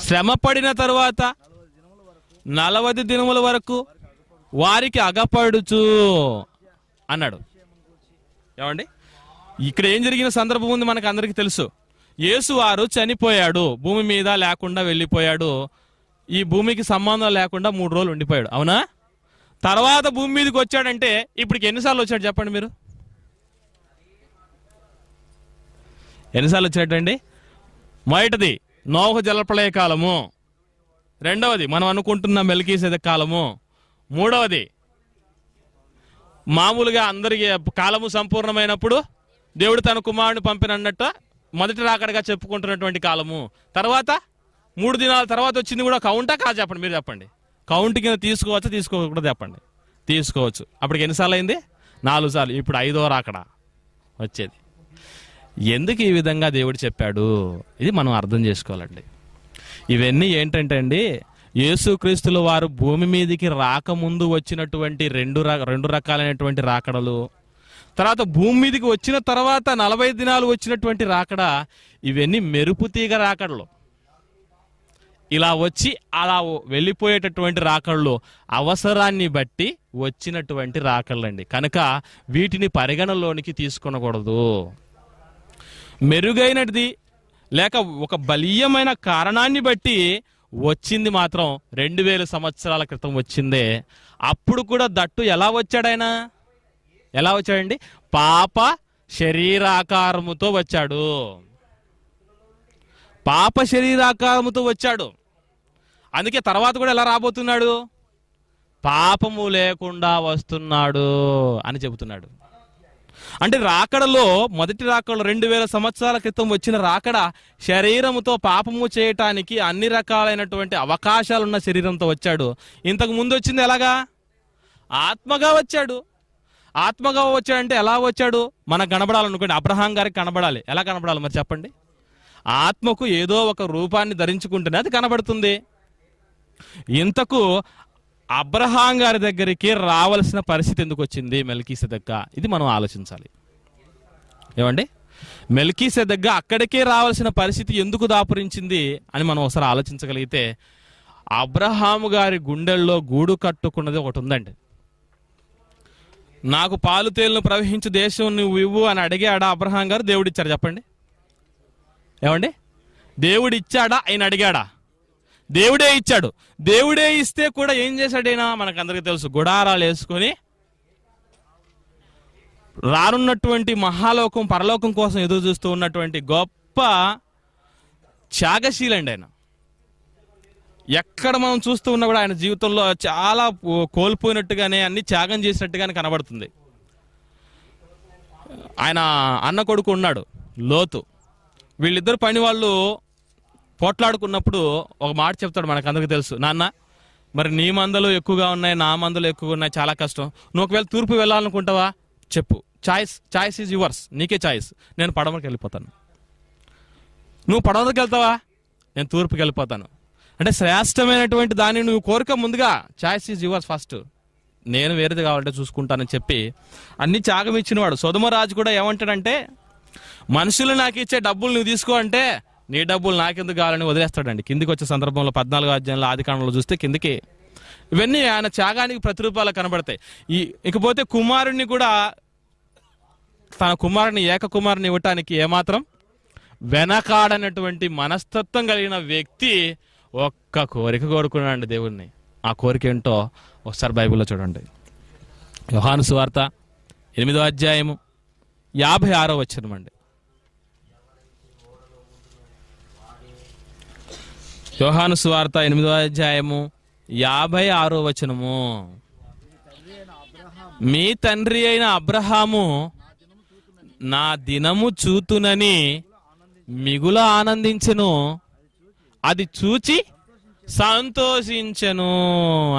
శ్రమ పడిన తరువాత నలవది దినముల వరకు వారికి అగపడుచు అన్నాడు ఏమండి ఇక్కడ ఏం జరిగిన సందర్భం ఉంది మనకు అందరికీ తెలుసు యేసువారు చనిపోయాడు భూమి మీద లేకుండా వెళ్ళిపోయాడు ఈ భూమికి సంబంధం లేకుండా మూడు రోజులు ఉండిపోయాడు అవునా తర్వాత భూమి మీదకి వచ్చాడంటే ఇప్పటికి ఎన్నిసార్లు వచ్చాడు చెప్పండి మీరు ఎన్నిసార్లు వచ్చాడండి మొదటిది నోహ జలప్రలయ కాలము రెండవది మనం అనుకుంటున్న మెలికీసేద కాలము మూడవది మామూలుగా అందరికీ కాలము సంపూర్ణమైనప్పుడు దేవుడు తన కుమారుని పంపినన్నట్టు మొదటి రాకడగా చెప్పుకుంటున్నటువంటి కాలము తర్వాత మూడు దినాల తర్వాత వచ్చింది కూడా కౌంటా కాదు చెప్పండి మీరు చెప్పండి కౌంట్ కింద తీసుకోవచ్చు తీసుకోకూడదు చెప్పండి తీసుకోవచ్చు అప్పటికి ఎన్నిసార్లు అయింది నాలుగు సార్లు ఇప్పుడు ఐదో రాకడ వచ్చేది ఎందుకు ఈ విధంగా దేవుడు చెప్పాడు ఇది మనం అర్థం చేసుకోవాలండి ఇవన్నీ ఏంటంటే అండి యేసుక్రీస్తులు వారు భూమి మీదకి రాకముందు వచ్చినటువంటి రెండు రెండు రకాలైనటువంటి రాకడలు తర్వాత భూమి మీదకి వచ్చిన తర్వాత నలభై దినాలు వచ్చినటువంటి రాకడ ఇవన్నీ మెరుపు తీగ రాకడలు ఇలా వచ్చి అలా వెళ్ళిపోయేటటువంటి రాకళ్ళు అవసరాన్ని బట్టి వచ్చినటువంటి అండి కనుక వీటిని పరిగణలోనికి తీసుకునకూడదు మెరుగైనది లేక ఒక బలీయమైన కారణాన్ని బట్టి వచ్చింది మాత్రం రెండు వేల సంవత్సరాల క్రితం వచ్చిందే అప్పుడు కూడా దట్టు ఎలా వచ్చాడైనా ఎలా వచ్చాడండి పాప శరీరాకారముతో వచ్చాడు పాప శరీరాకారముతో వచ్చాడు అందుకే తర్వాత కూడా ఎలా రాబోతున్నాడు పాపము లేకుండా వస్తున్నాడు అని చెబుతున్నాడు అంటే రాకడలో మొదటి రాకడలో రెండు వేల సంవత్సరాల క్రితం వచ్చిన రాకడ శరీరముతో పాపము చేయటానికి అన్ని రకాలైనటువంటి అవకాశాలున్న శరీరంతో వచ్చాడు ఇంతకు ముందు వచ్చింది ఎలాగా ఆత్మగా వచ్చాడు ఆత్మగా వచ్చాడంటే ఎలా వచ్చాడు మనకు కనబడాలనుకోండి అబ్రహాం గారికి కనబడాలి ఎలా కనబడాలి మరి చెప్పండి ఆత్మకు ఏదో ఒక రూపాన్ని ధరించుకుంటేనే అది కనబడుతుంది ఇంతకు అబ్రహాం గారి దగ్గరికి రావాల్సిన పరిస్థితి ఎందుకు వచ్చింది మెల్కీసెదక్క ఇది మనం ఆలోచించాలి ఏమండి మెల్కీసెదగ్గ అక్కడికే రావాల్సిన పరిస్థితి ఎందుకు దాపురించింది అని మనం ఒకసారి ఆలోచించగలిగితే అబ్రహాము గారి గుండెల్లో గూడు కట్టుకున్నది ఒకటి ఉందండి నాకు పాలు తేలును ప్రవహించు దేశం నువ్వు ఇవ్వు అని అడిగాడా అబ్రహాం గారు దేవుడిచ్చారు చెప్పండి ఏమండి దేవుడు ఇచ్చాడా ఆయన అడిగాడా దేవుడే ఇచ్చాడు దేవుడే ఇస్తే కూడా ఏం చేశాడైనా మనకు అందరికీ తెలుసు గుడారాలు వేసుకొని రానున్నటువంటి మహాలోకం పరలోకం కోసం ఎదురు చూస్తూ ఉన్నటువంటి గొప్ప త్యాగశీలండి ఆయన ఎక్కడ మనం చూస్తూ ఉన్నా కూడా ఆయన జీవితంలో చాలా కోల్పోయినట్టుగానే అన్ని త్యాగం చేసినట్టుగానే కనబడుతుంది ఆయన అన్న కొడుకు ఉన్నాడు లోతు వీళ్ళిద్దరు పని వాళ్ళు పోట్లాడుకున్నప్పుడు ఒక మాట చెప్తాడు మనకందరికీ తెలుసు నాన్న మరి నీ మందలు ఎక్కువగా ఉన్నాయి నా మందలు ఎక్కువగా ఉన్నాయి చాలా కష్టం నువ్వు ఒకవేళ తూర్పు వెళ్ళాలనుకుంటావా చెప్పు చాయిస్ చాయిస్ ఈజ్ యువర్స్ నీకే చాయిస్ నేను పడమరకు వెళ్ళిపోతాను నువ్వు పడమరకు వెళ్తావా నేను తూర్పుకి వెళ్ళిపోతాను అంటే శ్రేష్టమైనటువంటి దాన్ని నువ్వు కోరిక ముందుగా చాయిస్ ఈజ్ యువర్స్ ఫస్ట్ నేను వేరేది కావాలంటే చూసుకుంటానని చెప్పి అన్ని త్యాగం ఇచ్చినవాడు సుధమరాజు కూడా ఏమంటాడంటే మనుషులు నాకు ఇచ్చే డబ్బులు నువ్వు తీసుకో అంటే నీ డబ్బులు నాకెందుకు కావాలని వదిలేస్తాడండి కిందికి వచ్చే సందర్భంలో పద్నాలుగు అధ్యాయంలో ఆది కాలంలో చూస్తే కిందికి ఇవన్నీ ఆయన త్యాగానికి ప్రతిరూపాలు కనబడతాయి ఈ ఇకపోతే కుమారుణ్ణి కూడా తన కుమారుని ఏక కుమారుని ఇవ్వటానికి ఏమాత్రం వెనకాడనటువంటి మనస్తత్వం కలిగిన వ్యక్తి ఒక్క కోరిక కోరుకున్నాడు దేవుణ్ణి ఆ కోరిక ఏంటో ఒకసారి బైబిల్లో చూడండి యోహాను సువార్త ఎనిమిదో అధ్యాయము యాభై ఆరో వచ్చినమండి యోహాను సువార్త ఎనిమిదో అధ్యాయము యాభై ఆరో వచనము మీ తండ్రి అయిన అబ్రహాము నా దినము చూతునని మిగుల ఆనందించను అది చూచి సంతోషించను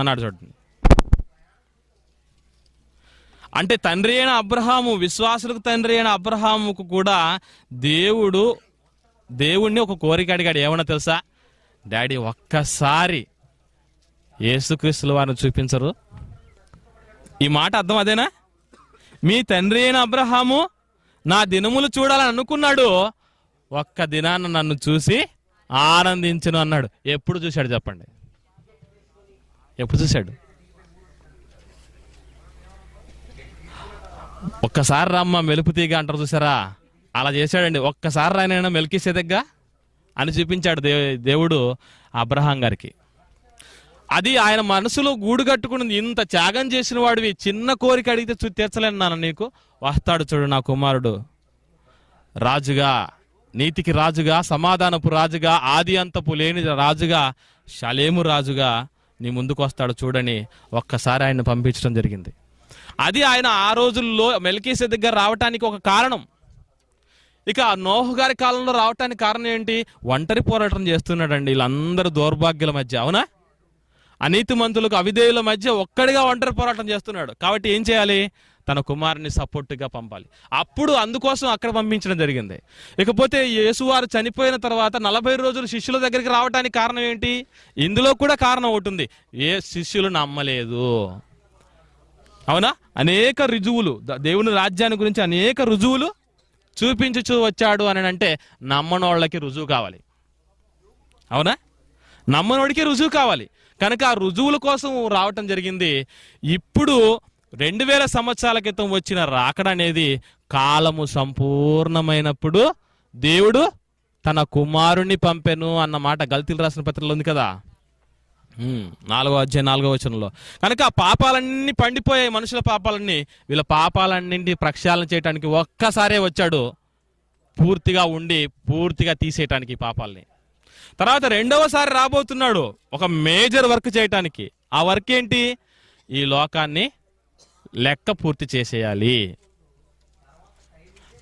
అన్నాడు చూడండి అంటే తండ్రి అయిన అబ్రహాము విశ్వాసులకు తండ్రి అయిన అబ్రహాముకు కూడా దేవుడు దేవుణ్ణి ఒక కోరిక అడిగాడు ఏమన్నా తెలుసా డాడీ ఒక్కసారి ఏసుక్రీస్తులు వారిని చూపించరు ఈ మాట అర్థం అదేనా మీ తండ్రి అయిన అబ్రహాము నా దినములు చూడాలని అనుకున్నాడు ఒక్క దినాన్ని నన్ను చూసి ఆనందించను అన్నాడు ఎప్పుడు చూశాడు చెప్పండి ఎప్పుడు చూశాడు ఒక్కసారి రమ్మ మెలుపు తీగ అంటారు చూసారా అలా చేశాడండి ఒక్కసారి ఆయన దగ్గర అని చూపించాడు దే దేవుడు అబ్రహాం గారికి అది ఆయన మనసులో గూడు కట్టుకుని ఇంత త్యాగం చేసిన వాడివి చిన్న కోరిక అడిగితే తీర్చలేను నాన్న నీకు వస్తాడు చూడు నా కుమారుడు రాజుగా నీతికి రాజుగా సమాధానపు రాజుగా ఆది అంతపు లేని రాజుగా షలేము రాజుగా నీ ముందుకు వస్తాడు చూడని ఒక్కసారి ఆయన పంపించడం జరిగింది అది ఆయన ఆ రోజుల్లో మెల్కీసే దగ్గర రావటానికి ఒక కారణం ఇక నోహు గారి కాలంలో రావటానికి కారణం ఏంటి ఒంటరి పోరాటం చేస్తున్నాడండి వీళ్ళందరూ దౌర్భాగ్యుల మధ్య అవునా అనీతి మంతులకు అవిధేయుల మధ్య ఒక్కడిగా ఒంటరి పోరాటం చేస్తున్నాడు కాబట్టి ఏం చేయాలి తన కుమారుని సపోర్ట్గా పంపాలి అప్పుడు అందుకోసం అక్కడ పంపించడం జరిగింది ఇకపోతే యేసువారు చనిపోయిన తర్వాత నలభై రోజులు శిష్యుల దగ్గరికి రావడానికి కారణం ఏంటి ఇందులో కూడా కారణం ఒకటి ఏ శిష్యులు నమ్మలేదు అవునా అనేక రుజువులు దేవుని రాజ్యాన్ని గురించి అనేక రుజువులు చూ వచ్చాడు అని అంటే వాళ్ళకి రుజువు కావాలి అవునా నమ్మనోడికి రుజువు కావాలి కనుక ఆ రుజువుల కోసం రావటం జరిగింది ఇప్పుడు రెండు వేల సంవత్సరాల క్రితం వచ్చిన రాకడ అనేది కాలము సంపూర్ణమైనప్పుడు దేవుడు తన కుమారుణ్ణి పంపెను అన్న మాట గల్తీలు రాసిన పత్రికలో ఉంది కదా నాలుగో అధ్యాయ నాలుగో వచనంలో కనుక ఆ పాపాలన్నీ పండిపోయాయి మనుషుల పాపాలన్నీ వీళ్ళ పాపాలన్నింటి ప్రక్షాళన చేయడానికి ఒక్కసారే వచ్చాడు పూర్తిగా ఉండి పూర్తిగా తీసేయటానికి పాపాలని తర్వాత రెండవసారి రాబోతున్నాడు ఒక మేజర్ వర్క్ చేయటానికి ఆ వర్క్ ఏంటి ఈ లోకాన్ని లెక్క పూర్తి చేసేయాలి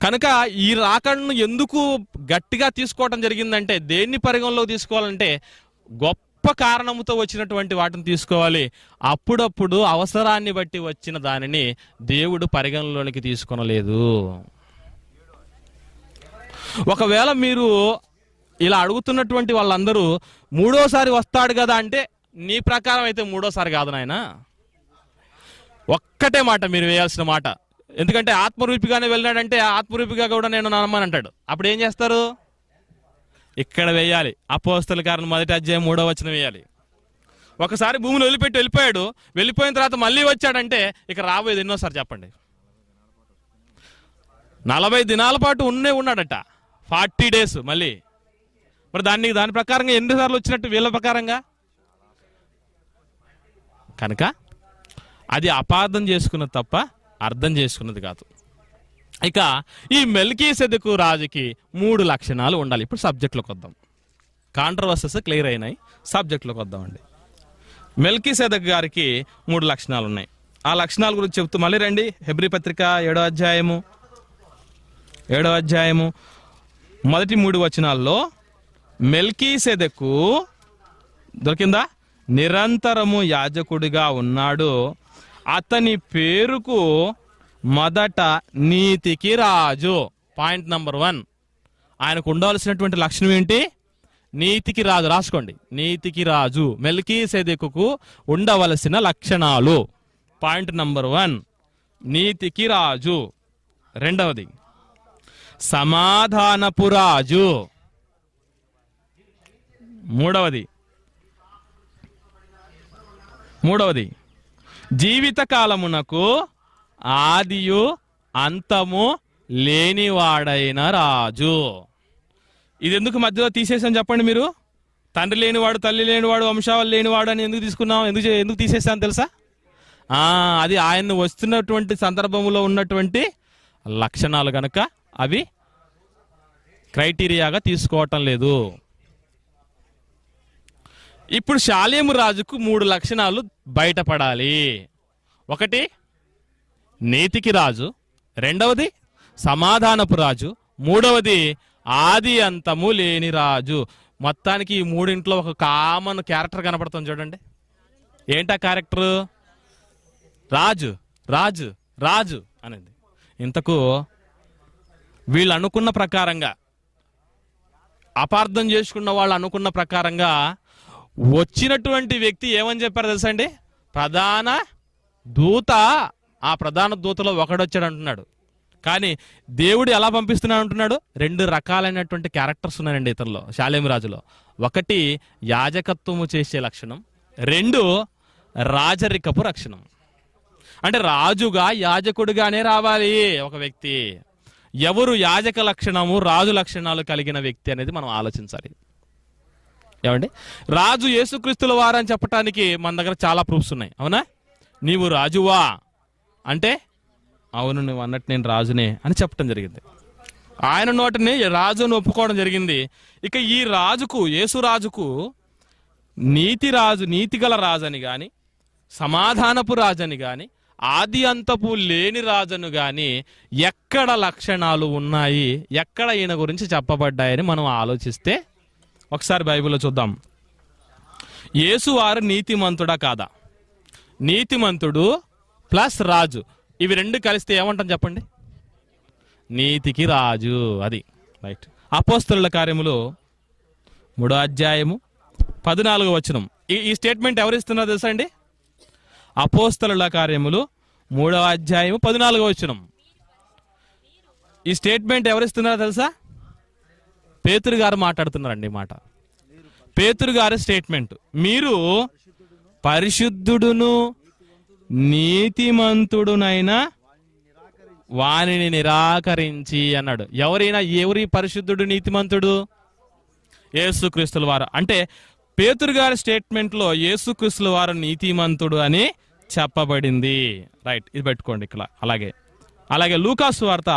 కనుక ఈ రాకడను ఎందుకు గట్టిగా తీసుకోవటం జరిగిందంటే దేన్ని పరిగణలో తీసుకోవాలంటే గొప్ప కారణంతో వచ్చినటువంటి వాటిని తీసుకోవాలి అప్పుడప్పుడు అవసరాన్ని బట్టి వచ్చిన దానిని దేవుడు పరిగణలోనికి తీసుకొనలేదు ఒకవేళ మీరు ఇలా అడుగుతున్నటువంటి వాళ్ళందరూ మూడోసారి వస్తాడు కదా అంటే నీ ప్రకారం అయితే మూడోసారి కాదు నాయనా ఒక్కటే మాట మీరు వేయాల్సిన మాట ఎందుకంటే ఆత్మరూపిగానే వెళ్ళినాడంటే ఆత్మరూపిగా కూడా నేను అంటాడు అప్పుడు ఏం చేస్తారు ఇక్కడ వేయాలి అపోస్తల కారణం మొదటి అధ్యాయం మూడో వచ్చిన వేయాలి ఒకసారి భూమిని వదిలిపెట్టి వెళ్ళిపోయాడు వెళ్ళిపోయిన తర్వాత మళ్ళీ వచ్చాడంటే ఇక రాబోయేది ఎన్నోసారి చెప్పండి నలభై దినాల పాటు ఉన్నే ఉన్నాడట ఫార్టీ డేస్ మళ్ళీ మరి దాన్ని దాని ప్రకారంగా ఎన్నిసార్లు వచ్చినట్టు వీళ్ళ ప్రకారంగా కనుక అది అపార్థం చేసుకున్నది తప్ప అర్థం చేసుకున్నది కాదు ఇక ఈ మెల్కీ సెదుకు రాజుకి మూడు లక్షణాలు ఉండాలి ఇప్పుడు సబ్జెక్టులోకి వద్దాం కాంట్రవర్సెస్ క్లియర్ అయినాయి సబ్జెక్ట్లోకి వద్దామండి మెల్కీ సెదక్ గారికి మూడు లక్షణాలు ఉన్నాయి ఆ లక్షణాల గురించి చెప్తూ మళ్ళీ రండి హెబ్రి పత్రిక ఏడో అధ్యాయము ఏడో అధ్యాయము మొదటి మూడు వచనాల్లో మెల్కీ సెదకు దొరికిందా నిరంతరము యాజకుడిగా ఉన్నాడు అతని పేరుకు మొదట నీతికి రాజు పాయింట్ నంబర్ వన్ ఆయనకు ఉండాల్సినటువంటి లక్షణం ఏంటి నీతికి రాజు రాసుకోండి నీతికి రాజు మెల్కీ సెదెకుకు ఉండవలసిన లక్షణాలు పాయింట్ నంబర్ వన్ నీతికి రాజు రెండవది సమాధానపు రాజు మూడవది మూడవది జీవితకాలమునకు ఆదియు అంతము లేనివాడైన రాజు ఇది ఎందుకు మధ్యలో తీసేసాను చెప్పండి మీరు తండ్రి లేనివాడు తల్లి లేనివాడు వంశావళి లేనివాడు అని ఎందుకు తీసుకున్నాం ఎందుకు ఎందుకు తీసేసాను తెలుసా అది ఆయన్ని వస్తున్నటువంటి సందర్భంలో ఉన్నటువంటి లక్షణాలు కనుక అవి క్రైటీరియాగా తీసుకోవటం లేదు ఇప్పుడు శాలేము రాజుకు మూడు లక్షణాలు బయటపడాలి ఒకటి నీతికి రాజు రెండవది సమాధానపు రాజు మూడవది ఆది అంతము లేని రాజు మొత్తానికి ఈ మూడింట్లో ఒక కామన్ క్యారెక్టర్ కనపడుతుంది చూడండి ఏంటా క్యారెక్టర్ రాజు రాజు రాజు అనేది ఇంతకు వీళ్ళు అనుకున్న ప్రకారంగా అపార్థం చేసుకున్న వాళ్ళు అనుకున్న ప్రకారంగా వచ్చినటువంటి వ్యక్తి ఏమని చెప్పారు తెలుసండి ప్రధాన దూత ఆ ప్రధాన దూతలో ఒకడొచ్చాడు అంటున్నాడు కానీ దేవుడు ఎలా పంపిస్తున్నాడు అంటున్నాడు రెండు రకాలైనటువంటి క్యారెక్టర్స్ ఉన్నాయండి ఇతరులో శాలేం రాజులో ఒకటి యాజకత్వము చేసే లక్షణం రెండు రాజరికపు లక్షణం అంటే రాజుగా యాజకుడుగానే రావాలి ఒక వ్యక్తి ఎవరు యాజక లక్షణము రాజు లక్షణాలు కలిగిన వ్యక్తి అనేది మనం ఆలోచించాలి ఏమండి రాజు యేసుక్రీస్తుల వారని చెప్పటానికి మన దగ్గర చాలా ప్రూఫ్స్ ఉన్నాయి అవునా నీవు రాజువా అంటే అవును నువ్వు అన్నట్టు నేను రాజునే అని చెప్పడం జరిగింది ఆయన నోటిని రాజును ఒప్పుకోవడం జరిగింది ఇక ఈ రాజుకు యేసు రాజుకు నీతి రాజు నీతిగల రాజని కానీ సమాధానపు రాజని కానీ ఆది అంతపు లేని రాజను గాని ఎక్కడ లక్షణాలు ఉన్నాయి ఎక్కడ ఈయన గురించి చెప్పబడ్డాయని మనం ఆలోచిస్తే ఒకసారి బైబిల్లో చూద్దాం యేసువారు నీతిమంతుడా కాదా నీతిమంతుడు ప్లస్ రాజు ఇవి రెండు కలిస్తే ఏమంటాం చెప్పండి నీతికి రాజు అది రైట్ అపోస్తుల కార్యములు మూడో అధ్యాయము పద్నాలుగో వచనం ఈ స్టేట్మెంట్ ఎవరిస్తున్నారు తెలుసా అండి అపోస్తల కార్యములు మూడవ అధ్యాయము పద్నాలుగో వచనం ఈ స్టేట్మెంట్ ఎవరిస్తున్నారో తెలుసా పేతురు గారు మాట్లాడుతున్నారండి మాట పేతురు గారి స్టేట్మెంట్ మీరు పరిశుద్ధుడును నీతిమంతుడునైనా వానిని నిరాకరించి అన్నాడు ఎవరైనా ఎవరి పరిశుద్ధుడు నీతిమంతుడు ఏసుక్రీస్తుల వారు అంటే పేతురు గారి స్టేట్మెంట్లో ఏసుక్రీస్తుల వారు నీతిమంతుడు అని చెప్పబడింది రైట్ ఇది పెట్టుకోండి ఇక్కడ అలాగే అలాగే లూకాసు వార్త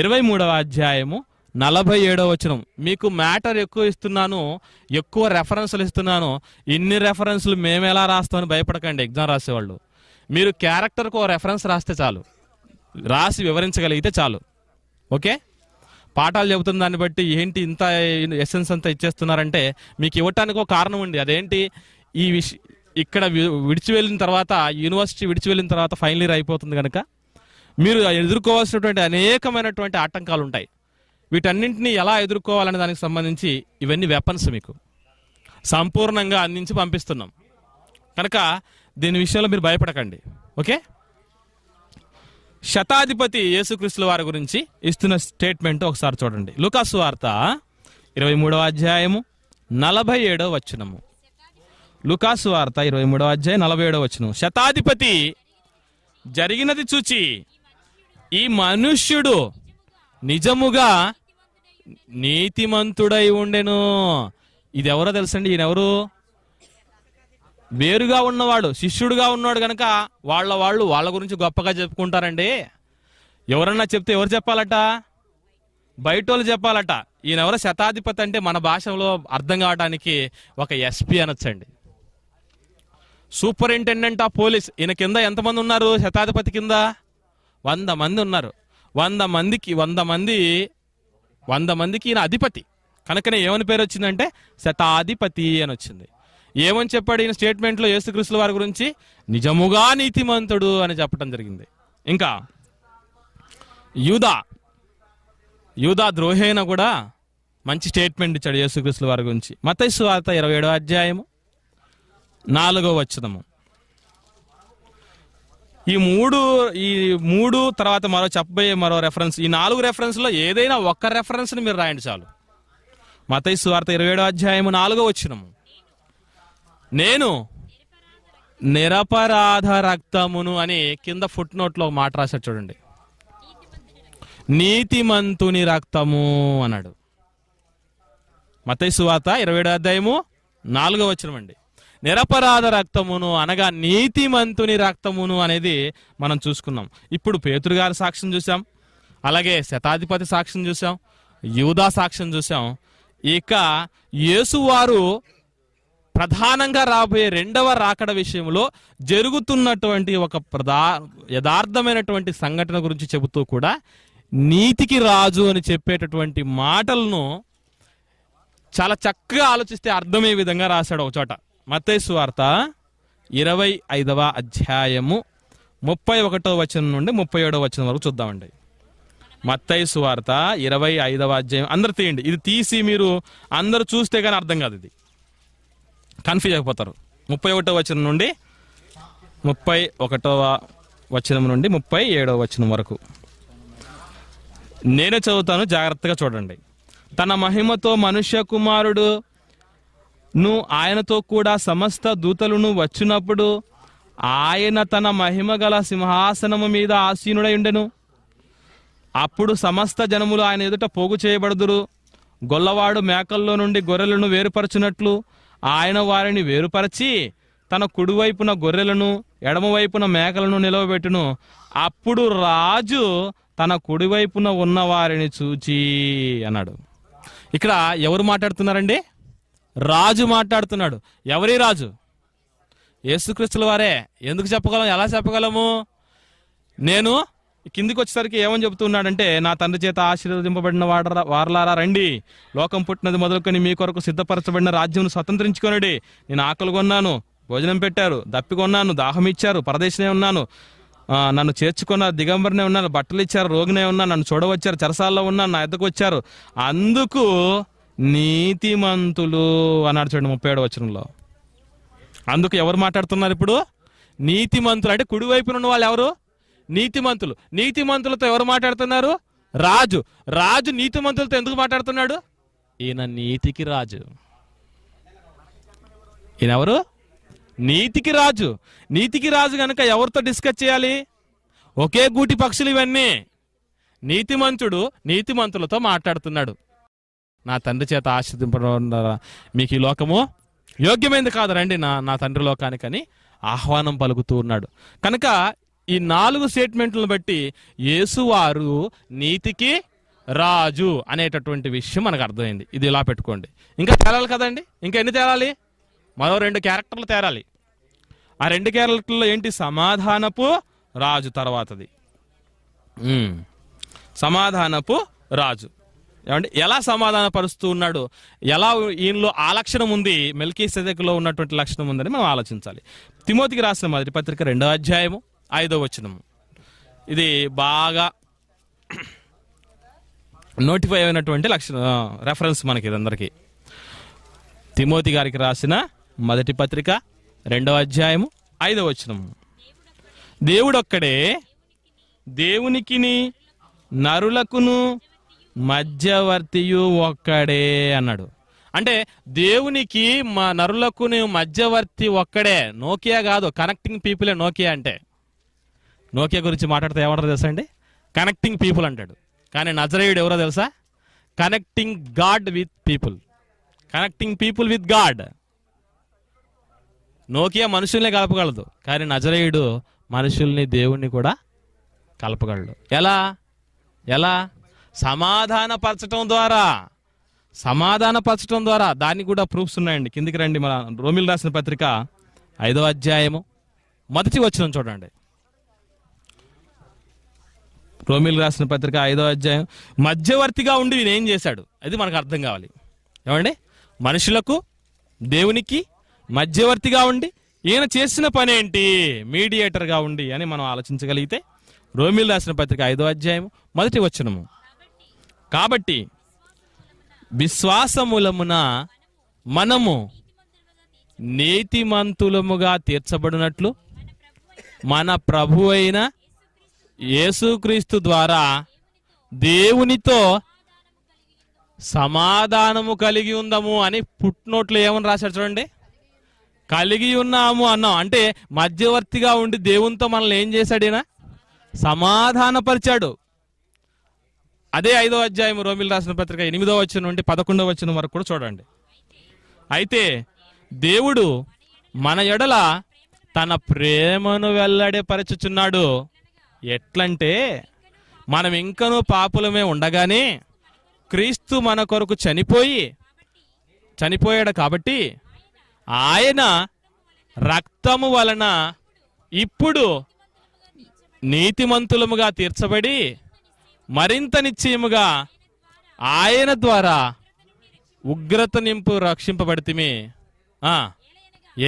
ఇరవై మూడవ అధ్యాయము నలభై ఏడో వచనం మీకు మ్యాటర్ ఎక్కువ ఇస్తున్నాను ఎక్కువ రెఫరెన్స్లు ఇస్తున్నాను ఇన్ని రెఫరెన్స్లు మేము ఎలా రాస్తామని భయపడకండి ఎగ్జామ్ రాసేవాళ్ళు మీరు క్యారెక్టర్కు ఒక రెఫరెన్స్ రాస్తే చాలు రాసి వివరించగలిగితే చాలు ఓకే పాఠాలు చెబుతున్న దాన్ని బట్టి ఏంటి ఇంత ఎసెన్స్ అంతా ఇచ్చేస్తున్నారంటే మీకు ఇవ్వటానికి ఒక కారణం ఉంది అదేంటి ఈ విష ఇక్కడ విడిచి వెళ్ళిన తర్వాత యూనివర్సిటీ విడిచి వెళ్ళిన తర్వాత ఫైనల్ ఇయర్ అయిపోతుంది కనుక మీరు ఎదుర్కోవాల్సినటువంటి అనేకమైనటువంటి ఆటంకాలు ఉంటాయి వీటన్నింటినీ ఎలా ఎదుర్కోవాలనే దానికి సంబంధించి ఇవన్నీ వెపన్స్ మీకు సంపూర్ణంగా అందించి పంపిస్తున్నాం కనుక దీని విషయంలో మీరు భయపడకండి ఓకే శతాధిపతి యేసుక్రీస్తుల వారి గురించి ఇస్తున్న స్టేట్మెంట్ ఒకసారి చూడండి లుకాసు వార్త ఇరవై మూడవ అధ్యాయము నలభై ఏడవ వచనము లుకాసు వార్త ఇరవై మూడవ అధ్యాయం నలభై ఏడవ వచనం శతాధిపతి జరిగినది చూచి ఈ మనుష్యుడు నిజముగా నీతిమంతుడై ఉండెను ఇది ఎవరో తెలుసండి ఈయనెవరు వేరుగా ఉన్నవాడు శిష్యుడుగా ఉన్నాడు కనుక వాళ్ళ వాళ్ళు వాళ్ళ గురించి గొప్పగా చెప్పుకుంటారండి ఎవరన్నా చెప్తే ఎవరు చెప్పాలట బయట వాళ్ళు చెప్పాలట ఈయనెవరో శతాధిపతి అంటే మన భాషలో అర్థం కావడానికి ఒక ఎస్పీ అనొచ్చండి సూపరింటెండెంట్ ఆఫ్ పోలీస్ ఈయన కింద ఎంతమంది ఉన్నారు శతాధిపతి కింద వంద మంది ఉన్నారు వంద మందికి వంద మంది వంద మందికి ఈయన అధిపతి కనుకనే ఏమని పేరు వచ్చిందంటే శతాధిపతి అని వచ్చింది ఏమని చెప్పాడు ఈయన స్టేట్మెంట్లో యేసుక్రీస్తుల వారి గురించి నిజముగా నీతిమంతుడు అని చెప్పడం జరిగింది ఇంకా యూదా యూదా ద్రోహేన కూడా మంచి స్టేట్మెంట్ ఇచ్చాడు యేసుక్రీస్తుల వారి గురించి మతైసు వార్త ఇరవై ఏడో అధ్యాయము నాలుగో వచ్చదము ఈ మూడు ఈ మూడు తర్వాత మరో చెప్పబోయే మరో రెఫరెన్స్ ఈ నాలుగు రెఫరెన్స్లో ఏదైనా ఒక్క రెఫరెన్స్ని మీరు రాయండి చాలు మతై సువార్త ఇరవై ఏడో అధ్యాయము నాలుగో వచ్చినము నేను నిరపరాధ రక్తమును అని కింద ఫుట్ నోట్లో మాట రాశాడు చూడండి నీతిమంతుని రక్తము అన్నాడు మతై సువార్త ఇరవై ఏడో అధ్యాయము నాలుగో వచ్చినమండి నిరపరాధ రక్తమును అనగా నీతిమంతుని రక్తమును అనేది మనం చూసుకున్నాం ఇప్పుడు పేతురు గారి సాక్ష్యం చూసాం అలాగే శతాధిపతి సాక్ష్యం చూసాం యూదా సాక్ష్యం చూసాం ఇక యేసువారు ప్రధానంగా రాబోయే రెండవ రాకడ విషయంలో జరుగుతున్నటువంటి ఒక ప్రధా యథార్థమైనటువంటి సంఘటన గురించి చెబుతూ కూడా నీతికి రాజు అని చెప్పేటటువంటి మాటలను చాలా చక్కగా ఆలోచిస్తే అర్థమయ్యే విధంగా రాశాడు ఒక చోట మతేసు వార్త ఇరవై ఐదవ అధ్యాయము ముప్పై ఒకటో వచనం నుండి ముప్పై ఏడవ వచనం వరకు చూద్దామండి మత్తైసు వార్త ఇరవై ఐదవ అధ్యాయం అందరు తీయండి ఇది తీసి మీరు అందరు చూస్తే కానీ అర్థం కాదు ఇది కన్ఫ్యూజ్ అయిపోతారు ముప్పై ఒకటో వచనం నుండి ముప్పై ఒకటవ వచనం నుండి ముప్పై ఏడవ వచనం వరకు నేను చదువుతాను జాగ్రత్తగా చూడండి తన మహిమతో మనుష్య కుమారుడు నువ్వు ఆయనతో కూడా సమస్త దూతలను వచ్చినప్పుడు ఆయన తన మహిమ గల సింహాసనము మీద ఆసీనుడై ఉండెను అప్పుడు సమస్త జనములు ఆయన ఎదుట పోగు చేయబడుదురు గొల్లవాడు మేకల్లో నుండి గొర్రెలను వేరుపరచినట్లు ఆయన వారిని వేరుపరచి తన కుడివైపున గొర్రెలను ఎడమవైపున మేకలను నిలవబెట్టును అప్పుడు రాజు తన కుడివైపున ఉన్న వారిని చూచి అన్నాడు ఇక్కడ ఎవరు మాట్లాడుతున్నారండి రాజు మాట్లాడుతున్నాడు ఎవరి రాజు యేసుక్రీస్తుల వారే ఎందుకు చెప్పగలం ఎలా చెప్పగలము నేను కిందికి వచ్చేసరికి ఏమని చెబుతున్నాడంటే నా తండ్రి చేత ఆశీర్వదింపబడిన వాడరా వారలారా రండి లోకం పుట్టినది మొదలుకొని మీ కొరకు సిద్ధపరచబడిన రాజ్యం స్వతంత్రించుకొని నేను ఆకలి కొన్నాను భోజనం పెట్టారు దప్పికొన్నాను దాహం ఇచ్చారు పరదేశనే ఉన్నాను నన్ను చేర్చుకున్నారు దిగంబరినే ఉన్నాను బట్టలు ఇచ్చారు రోగినే ఉన్నాను నన్ను చూడవచ్చారు చెరసాల్లో ఉన్నాను నా ఎద్దకు వచ్చారు అందుకు నీతిమంతులు అన్నాడు చూడండి ముప్పై ఏడు వచనంలో అందుకు ఎవరు మాట్లాడుతున్నారు ఇప్పుడు నీతిమంతులు అంటే కుడివైపున ఉన్న వాళ్ళు ఎవరు నీతిమంతులు నీతిమంతులతో ఎవరు మాట్లాడుతున్నారు రాజు రాజు నీతిమంతులతో ఎందుకు మాట్లాడుతున్నాడు ఈయన నీతికి రాజు ఈయన ఎవరు నీతికి రాజు నీతికి రాజు కనుక ఎవరితో డిస్కస్ చేయాలి ఒకే గూటి పక్షులు ఇవన్నీ నీతిమంతుడు నీతిమంతులతో మాట్లాడుతున్నాడు నా తండ్రి చేత ఆశ్రదింపడం మీకు ఈ లోకము యోగ్యమైంది కాదు రండి నా నా తండ్రి లోకానికని ఆహ్వానం పలుకుతూ ఉన్నాడు కనుక ఈ నాలుగు స్టేట్మెంట్లను బట్టి యేసువారు నీతికి రాజు అనేటటువంటి విషయం మనకు అర్థమైంది ఇది ఇలా పెట్టుకోండి ఇంకా తేలాలి కదండి ఇంకా ఎన్ని తేరాలి మరో రెండు క్యారెక్టర్లు తేరాలి ఆ రెండు క్యారెక్టర్లు ఏంటి సమాధానపు రాజు తర్వాతది సమాధానపు రాజు ఏమంటే ఎలా సమాధానపరుస్తూ ఉన్నాడు ఎలా ఈయనలో ఆ లక్షణం ఉంది మెల్కీ సెదక్లో ఉన్నటువంటి లక్షణం ఉందని మనం ఆలోచించాలి తిమోతికి రాసిన మొదటి పత్రిక రెండవ అధ్యాయము ఐదవ వచనము ఇది బాగా నోటిఫై అయినటువంటి లక్షణ రెఫరెన్స్ మనకి ఇదందరికీ తిమోతి గారికి రాసిన మొదటి పత్రిక రెండవ అధ్యాయము ఐదవ వచనము దేవుడొక్కడే దేవునికిని నరులకును మధ్యవర్తియు ఒక్కడే అన్నాడు అంటే దేవునికి మా నరులకు మధ్యవర్తి ఒక్కడే నోకియా కాదు కనెక్టింగ్ పీపులే నోకియా అంటే నోకియా గురించి మాట్లాడితే ఎవరు తెలుసా అండి కనెక్టింగ్ పీపుల్ అంటాడు కానీ నజరేయుడు ఎవరో తెలుసా connecting God with people connecting people with God Nokia మనుషుల్ని కలపగలదు కానీ నజరేయుడు మనుషుల్ని దేవుణ్ణి కూడా కలపగలడు ఎలా ఎలా సమాధానపరచటం ద్వారా సమాధానపరచడం ద్వారా దానికి కూడా ప్రూఫ్స్ ఉన్నాయండి కిందికి రండి మన రోమిల్ రాసిన పత్రిక ఐదో అధ్యాయము మొదటి వచ్చిన చూడండి రోమిల్ రాసిన పత్రిక ఐదో అధ్యాయం మధ్యవర్తిగా ఉండి నేను ఏం చేశాడు అది మనకు అర్థం కావాలి ఏమండి మనుషులకు దేవునికి మధ్యవర్తిగా ఉండి ఈయన చేసిన పని ఏంటి మీడియేటర్గా ఉండి అని మనం ఆలోచించగలిగితే రోమిల్ రాసిన పత్రిక ఐదో అధ్యాయం మొదటి వచ్చినము కాబట్టి విశ్వాసములమున మనము నీతిమంతులముగా తీర్చబడినట్లు మన ప్రభు అయిన యేసుక్రీస్తు ద్వారా దేవునితో సమాధానము కలిగి ఉందము అని పుట్నోట్లు ఏమని రాశాడు చూడండి కలిగి ఉన్నాము అన్నాం అంటే మధ్యవర్తిగా ఉండి దేవునితో మనల్ని ఏం చేశాడు సమాధానపరిచాడు అదే ఐదో అధ్యాయం రోమిల్ రాసిన పత్రిక ఎనిమిదో వచ్చిన నుండి పదకొండవ వచ్చిన వరకు కూడా చూడండి అయితే దేవుడు మన ఎడల తన ప్రేమను వెల్లడిపరచుచున్నాడు ఎట్లంటే మనం ఇంకనూ పాపులమే ఉండగానే క్రీస్తు మన కొరకు చనిపోయి చనిపోయాడు కాబట్టి ఆయన రక్తము వలన ఇప్పుడు నీతిమంతులముగా తీర్చబడి మరింత నిశ్చయముగా ఆయన ద్వారా ఉగ్రత నింపు రక్షింపబడితే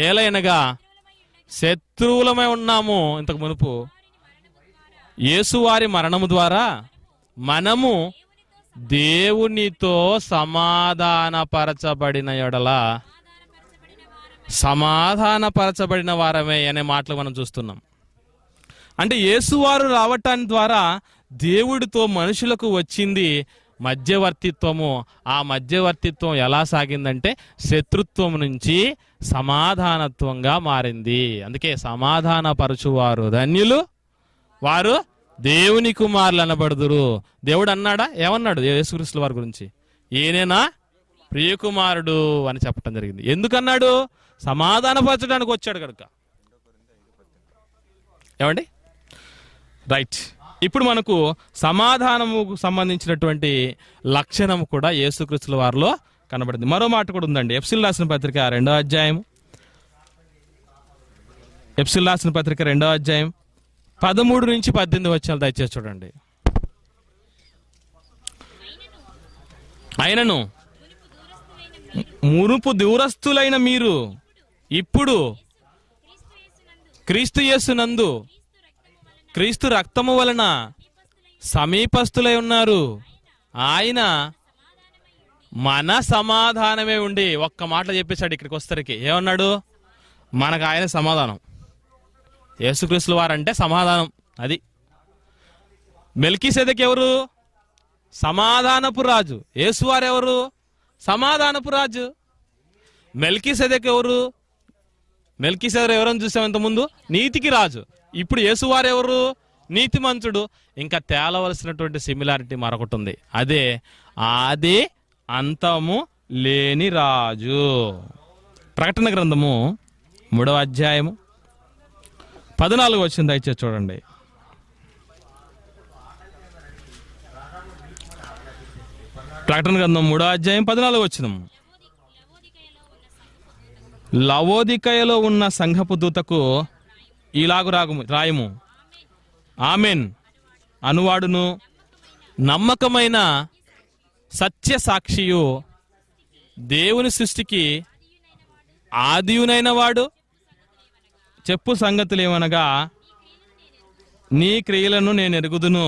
ఏలైనగా శత్రువులమై ఉన్నాము ఇంతకు మునుపు యేసువారి మరణము ద్వారా మనము దేవునితో సమాధానపరచబడిన ఎడల సమాధానపరచబడిన వారమే అనే మాటలు మనం చూస్తున్నాం అంటే యేసువారు రావటాన్ని ద్వారా దేవుడితో మనుషులకు వచ్చింది మధ్యవర్తిత్వము ఆ మధ్యవర్తిత్వం ఎలా సాగిందంటే శత్రుత్వం నుంచి సమాధానత్వంగా మారింది అందుకే సమాధానపరచువారు ధన్యులు వారు దేవుని కుమారులు అనబడుదురు దేవుడు అన్నాడా ఏమన్నాడు యేసుకృష్ణుల వారి గురించి ఏనేనా ప్రియకుమారుడు అని చెప్పడం జరిగింది ఎందుకన్నాడు సమాధానపరచడానికి వచ్చాడు కనుక ఏమండి రైట్ ఇప్పుడు మనకు సమాధానముకు సంబంధించినటువంటి లక్షణం కూడా యేసుక్రీస్తుల వారిలో కనబడింది మరో మాట కూడా ఉందండి ఎఫ్సిల్ రాసిన పత్రిక రెండో అధ్యాయం ఎఫ్సిల్ రాసిన పత్రిక రెండో అధ్యాయం పదమూడు నుంచి పద్దెనిమిది వచ్చాలు దయచేసి చూడండి ఆయనను మునుపు దూరస్తులైన మీరు ఇప్పుడు క్రీస్తు యేసునందు క్రీస్తు రక్తము వలన సమీపస్తులై ఉన్నారు ఆయన మన సమాధానమే ఉండి ఒక్క మాట చెప్పేశాడు ఇక్కడికి వస్తారికి ఏమన్నాడు మనకు ఆయన సమాధానం యేసుక్రీస్తుల వారంటే సమాధానం అది మెల్కీ సెదక్ ఎవరు సమాధానపు రాజు యేసువారు ఎవరు సమాధానపు రాజు మెల్కీ సెదక్ ఎవరు మెల్కీసేదరు ఎవరని చూసాం ఇంతకుముందు నీతికి రాజు ఇప్పుడు యేసువారు ఎవరు నీతిమంతుడు ఇంకా తేలవలసినటువంటి సిమిలారిటీ మరొకటి ఉంది అదే ఆది అంతము లేని రాజు ప్రకటన గ్రంథము మూడవ అధ్యాయము పద్నాలుగు వచ్చింది అయితే చూడండి ప్రకటన గ్రంథం మూడో అధ్యాయం పద్నాలుగు వచ్చిన లవోదికయలో ఉన్న సంఘపు దూతకు ఈలాగు రాగు రాయము ఆమెన్ అనువాడును నమ్మకమైన సత్య సాక్షియు దేవుని సృష్టికి ఆదియునైన వాడు చెప్పు సంగతులు ఏమనగా నీ క్రియలను నేను ఎరుగుదును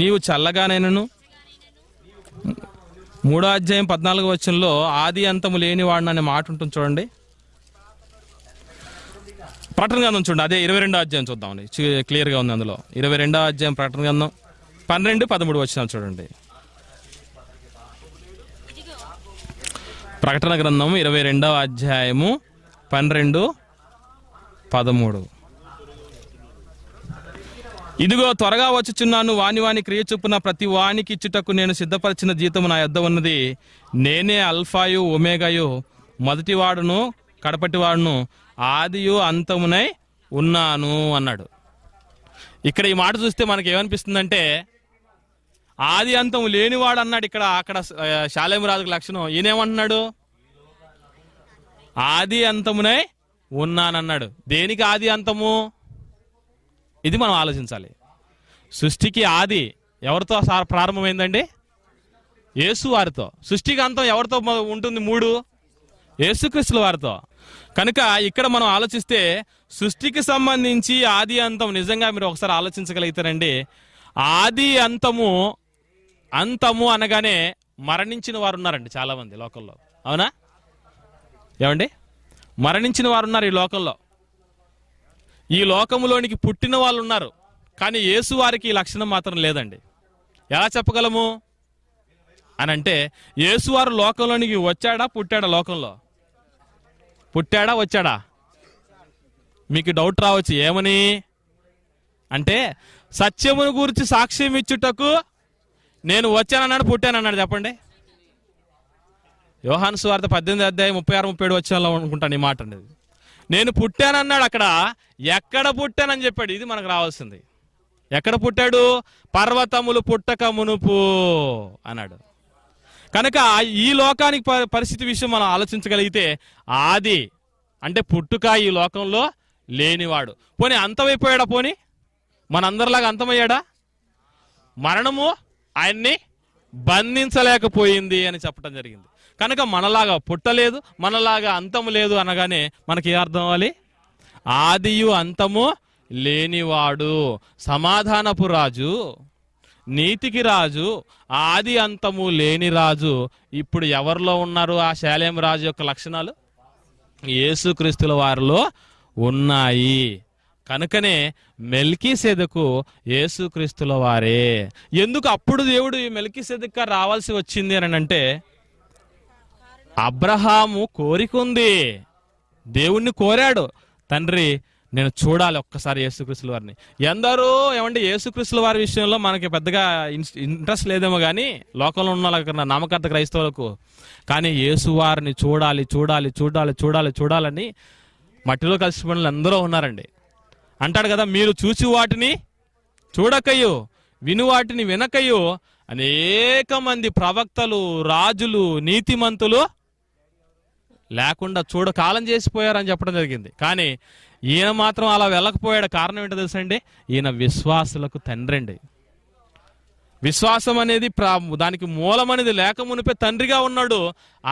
నీవు చల్లగానైనను మూడో అధ్యాయం పద్నాలుగు వచ్చంలో ఆది అంతము లేనివాడు అనే మాట ఉంటుంది చూడండి ప్రకటన గంధం చూడండి అదే ఇరవై రెండో అధ్యాయం చూద్దామని క్లియర్గా ఉంది అందులో ఇరవై రెండో అధ్యాయం ప్రకటన గంధం పన్నెండు పదమూడు వచ్చిన చూడండి ప్రకటన గ్రంథం ఇరవై రెండవ అధ్యాయము పన్నెండు పదమూడు ఇదిగో త్వరగా వచ్చుచున్నాను వాని వాని క్రియ చొప్పున ప్రతి వానికి ఇచ్చుటకు నేను సిద్ధపరిచిన జీతము నా యొద్ద ఉన్నది నేనే అల్ఫాయు ఒమేగాయు మొదటివాడును కడపటివాడును ఆదియు అంతమునై ఉన్నాను అన్నాడు ఇక్కడ ఈ మాట చూస్తే మనకి ఏమనిపిస్తుందంటే ఆది అంతము లేనివాడు అన్నాడు ఇక్కడ అక్కడ శాలేమరాజుకు లక్షణం ఈయనేమంటున్నాడు ఆది అంతమునై ఉన్నానన్నాడు దేనికి ఆది అంతము ఇది మనం ఆలోచించాలి సృష్టికి ఆది ఎవరితో ప్రారంభమైందండి యేసు వారితో సృష్టికి అంతం ఎవరితో ఉంటుంది మూడు యేసుక్రీస్తుల వారితో కనుక ఇక్కడ మనం ఆలోచిస్తే సృష్టికి సంబంధించి ఆది అంతం నిజంగా మీరు ఒకసారి ఆలోచించగలుగుతారండి ఆది అంతము అంతము అనగానే మరణించిన వారు ఉన్నారండి చాలామంది లోకల్లో అవునా ఏమండి మరణించిన వారు ఉన్నారు ఈ లోకల్లో ఈ లోకములోనికి పుట్టిన వాళ్ళు ఉన్నారు కానీ యేసు వారికి ఈ లక్షణం మాత్రం లేదండి ఎలా చెప్పగలము అని అంటే యేసువారు లోకంలోనికి వచ్చాడా పుట్టాడా లోకంలో పుట్టాడా వచ్చాడా మీకు డౌట్ రావచ్చు ఏమని అంటే సత్యమును గురించి సాక్ష్యం ఇచ్చుటకు నేను వచ్చానన్నాడు పుట్టానన్నాడు చెప్పండి యోహాన్ స్వార్థ పద్దెనిమిది అధ్యాయం ముప్పై ఆరు ముప్పై ఏడు వచ్చేలా అనుకుంటాను ఈ మాట అనేది నేను పుట్టానన్నాడు అక్కడ ఎక్కడ పుట్టానని చెప్పాడు ఇది మనకు రావాల్సింది ఎక్కడ పుట్టాడు పర్వతములు పుట్టక మునుపు అన్నాడు కనుక ఈ లోకానికి పరిస్థితి విషయం మనం ఆలోచించగలిగితే ఆది అంటే పుట్టుక ఈ లోకంలో లేనివాడు పోనీ అంతమైపోయాడా పోనీ మనందరిలాగా అంతమయ్యాడా మరణము ఆయన్ని బంధించలేకపోయింది అని చెప్పడం జరిగింది కనుక మనలాగా పుట్టలేదు మనలాగా అంతము లేదు అనగానే మనకి ఏ అర్థం అవ్వాలి ఆదియు అంతము లేనివాడు సమాధానపు రాజు నీతికి రాజు ఆది అంతము లేని రాజు ఇప్పుడు ఎవరిలో ఉన్నారు ఆ శాలేం రాజు యొక్క లక్షణాలు యేసుక్రీస్తుల వారిలో ఉన్నాయి కనుకనే మెల్కీసేదకు యేసుక్రీస్తుల వారే ఎందుకు అప్పుడు దేవుడు ఈ మెల్కీసేదక్క రావాల్సి వచ్చింది అని అంటే అబ్రహాము కోరికుంది దేవుణ్ణి కోరాడు తండ్రి నేను చూడాలి ఒక్కసారి యేసుక్రీస్తుల వారిని ఎందరో ఏమంటే యేసుక్రీస్తుల వారి విషయంలో మనకి పెద్దగా ఇంట్రెస్ట్ లేదేమో కానీ లోకంలో ఉన్న వాళ్ళకన్నా నామకర్త క్రైస్తవులకు కానీ వారిని చూడాలి చూడాలి చూడాలి చూడాలి చూడాలని మట్టిలో కలిసి పనులు ఎందరో ఉన్నారండి అంటాడు కదా మీరు చూసి వాటిని చూడకయ్యో విను వాటిని వినకయ్యో అనేక మంది ప్రవక్తలు రాజులు నీతిమంతులు లేకుండా చూడ కాలం చేసిపోయారని చెప్పడం జరిగింది కానీ ఈయన మాత్రం అలా వెళ్ళకపోయాడు కారణం ఏంటో తెలుసండి ఈయన విశ్వాసులకు తండ్రి అండి విశ్వాసం అనేది ప్రా దానికి మూలం అనేది లేక మునిపే తండ్రిగా ఉన్నాడు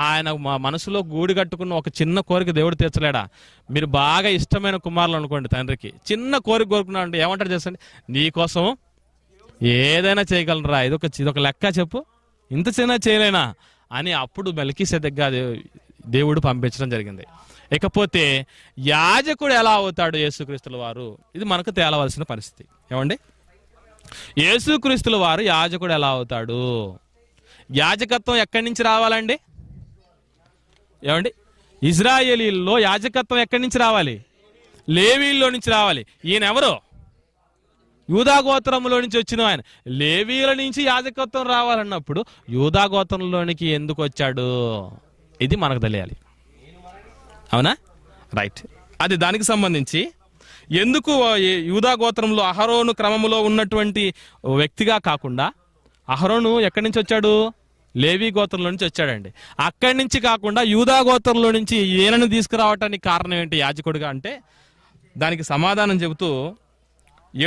ఆయన మా మనసులో గూడి కట్టుకున్న ఒక చిన్న కోరిక దేవుడు తీర్చలేడా మీరు బాగా ఇష్టమైన కుమారులు అనుకోండి తండ్రికి చిన్న కోరిక కోరుకున్నాడు అంటే ఏమంటారు చేసండి నీకోసం ఏదైనా చేయగలరా ఇదొక ఇదొక లెక్క చెప్పు ఇంత చిన్న చేయలేనా అని అప్పుడు మెలికి దగ్గర దేవుడు పంపించడం జరిగింది ఇకపోతే యాజకుడు ఎలా అవుతాడు యేసుక్రీస్తుల వారు ఇది మనకు తేలవలసిన పరిస్థితి ఏమండి యేసుక్రీస్తుల వారు యాజకుడు ఎలా అవుతాడు యాజకత్వం ఎక్కడి నుంచి రావాలండి ఏమండి ఇజ్రాయేలీల్లో యాజకత్వం ఎక్కడి నుంచి రావాలి లేవీల్లో నుంచి రావాలి ఈయన ఎవరు యూదాగోత్రంలో నుంచి వచ్చిన ఆయన లేవీల నుంచి యాజకత్వం రావాలన్నప్పుడు యూదాగోత్రంలోనికి ఎందుకు వచ్చాడు ఇది మనకు తెలియాలి అవునా రైట్ అది దానికి సంబంధించి ఎందుకు యూదా గోత్రంలో అహరోను క్రమంలో ఉన్నటువంటి వ్యక్తిగా కాకుండా అహరోను ఎక్కడి నుంచి వచ్చాడు లేవి గోత్రంలో నుంచి వచ్చాడండి అక్కడి నుంచి కాకుండా యూదా గోత్రంలో నుంచి ఈయనను తీసుకురావటానికి కారణం ఏంటి యాజకుడిగా అంటే దానికి సమాధానం చెబుతూ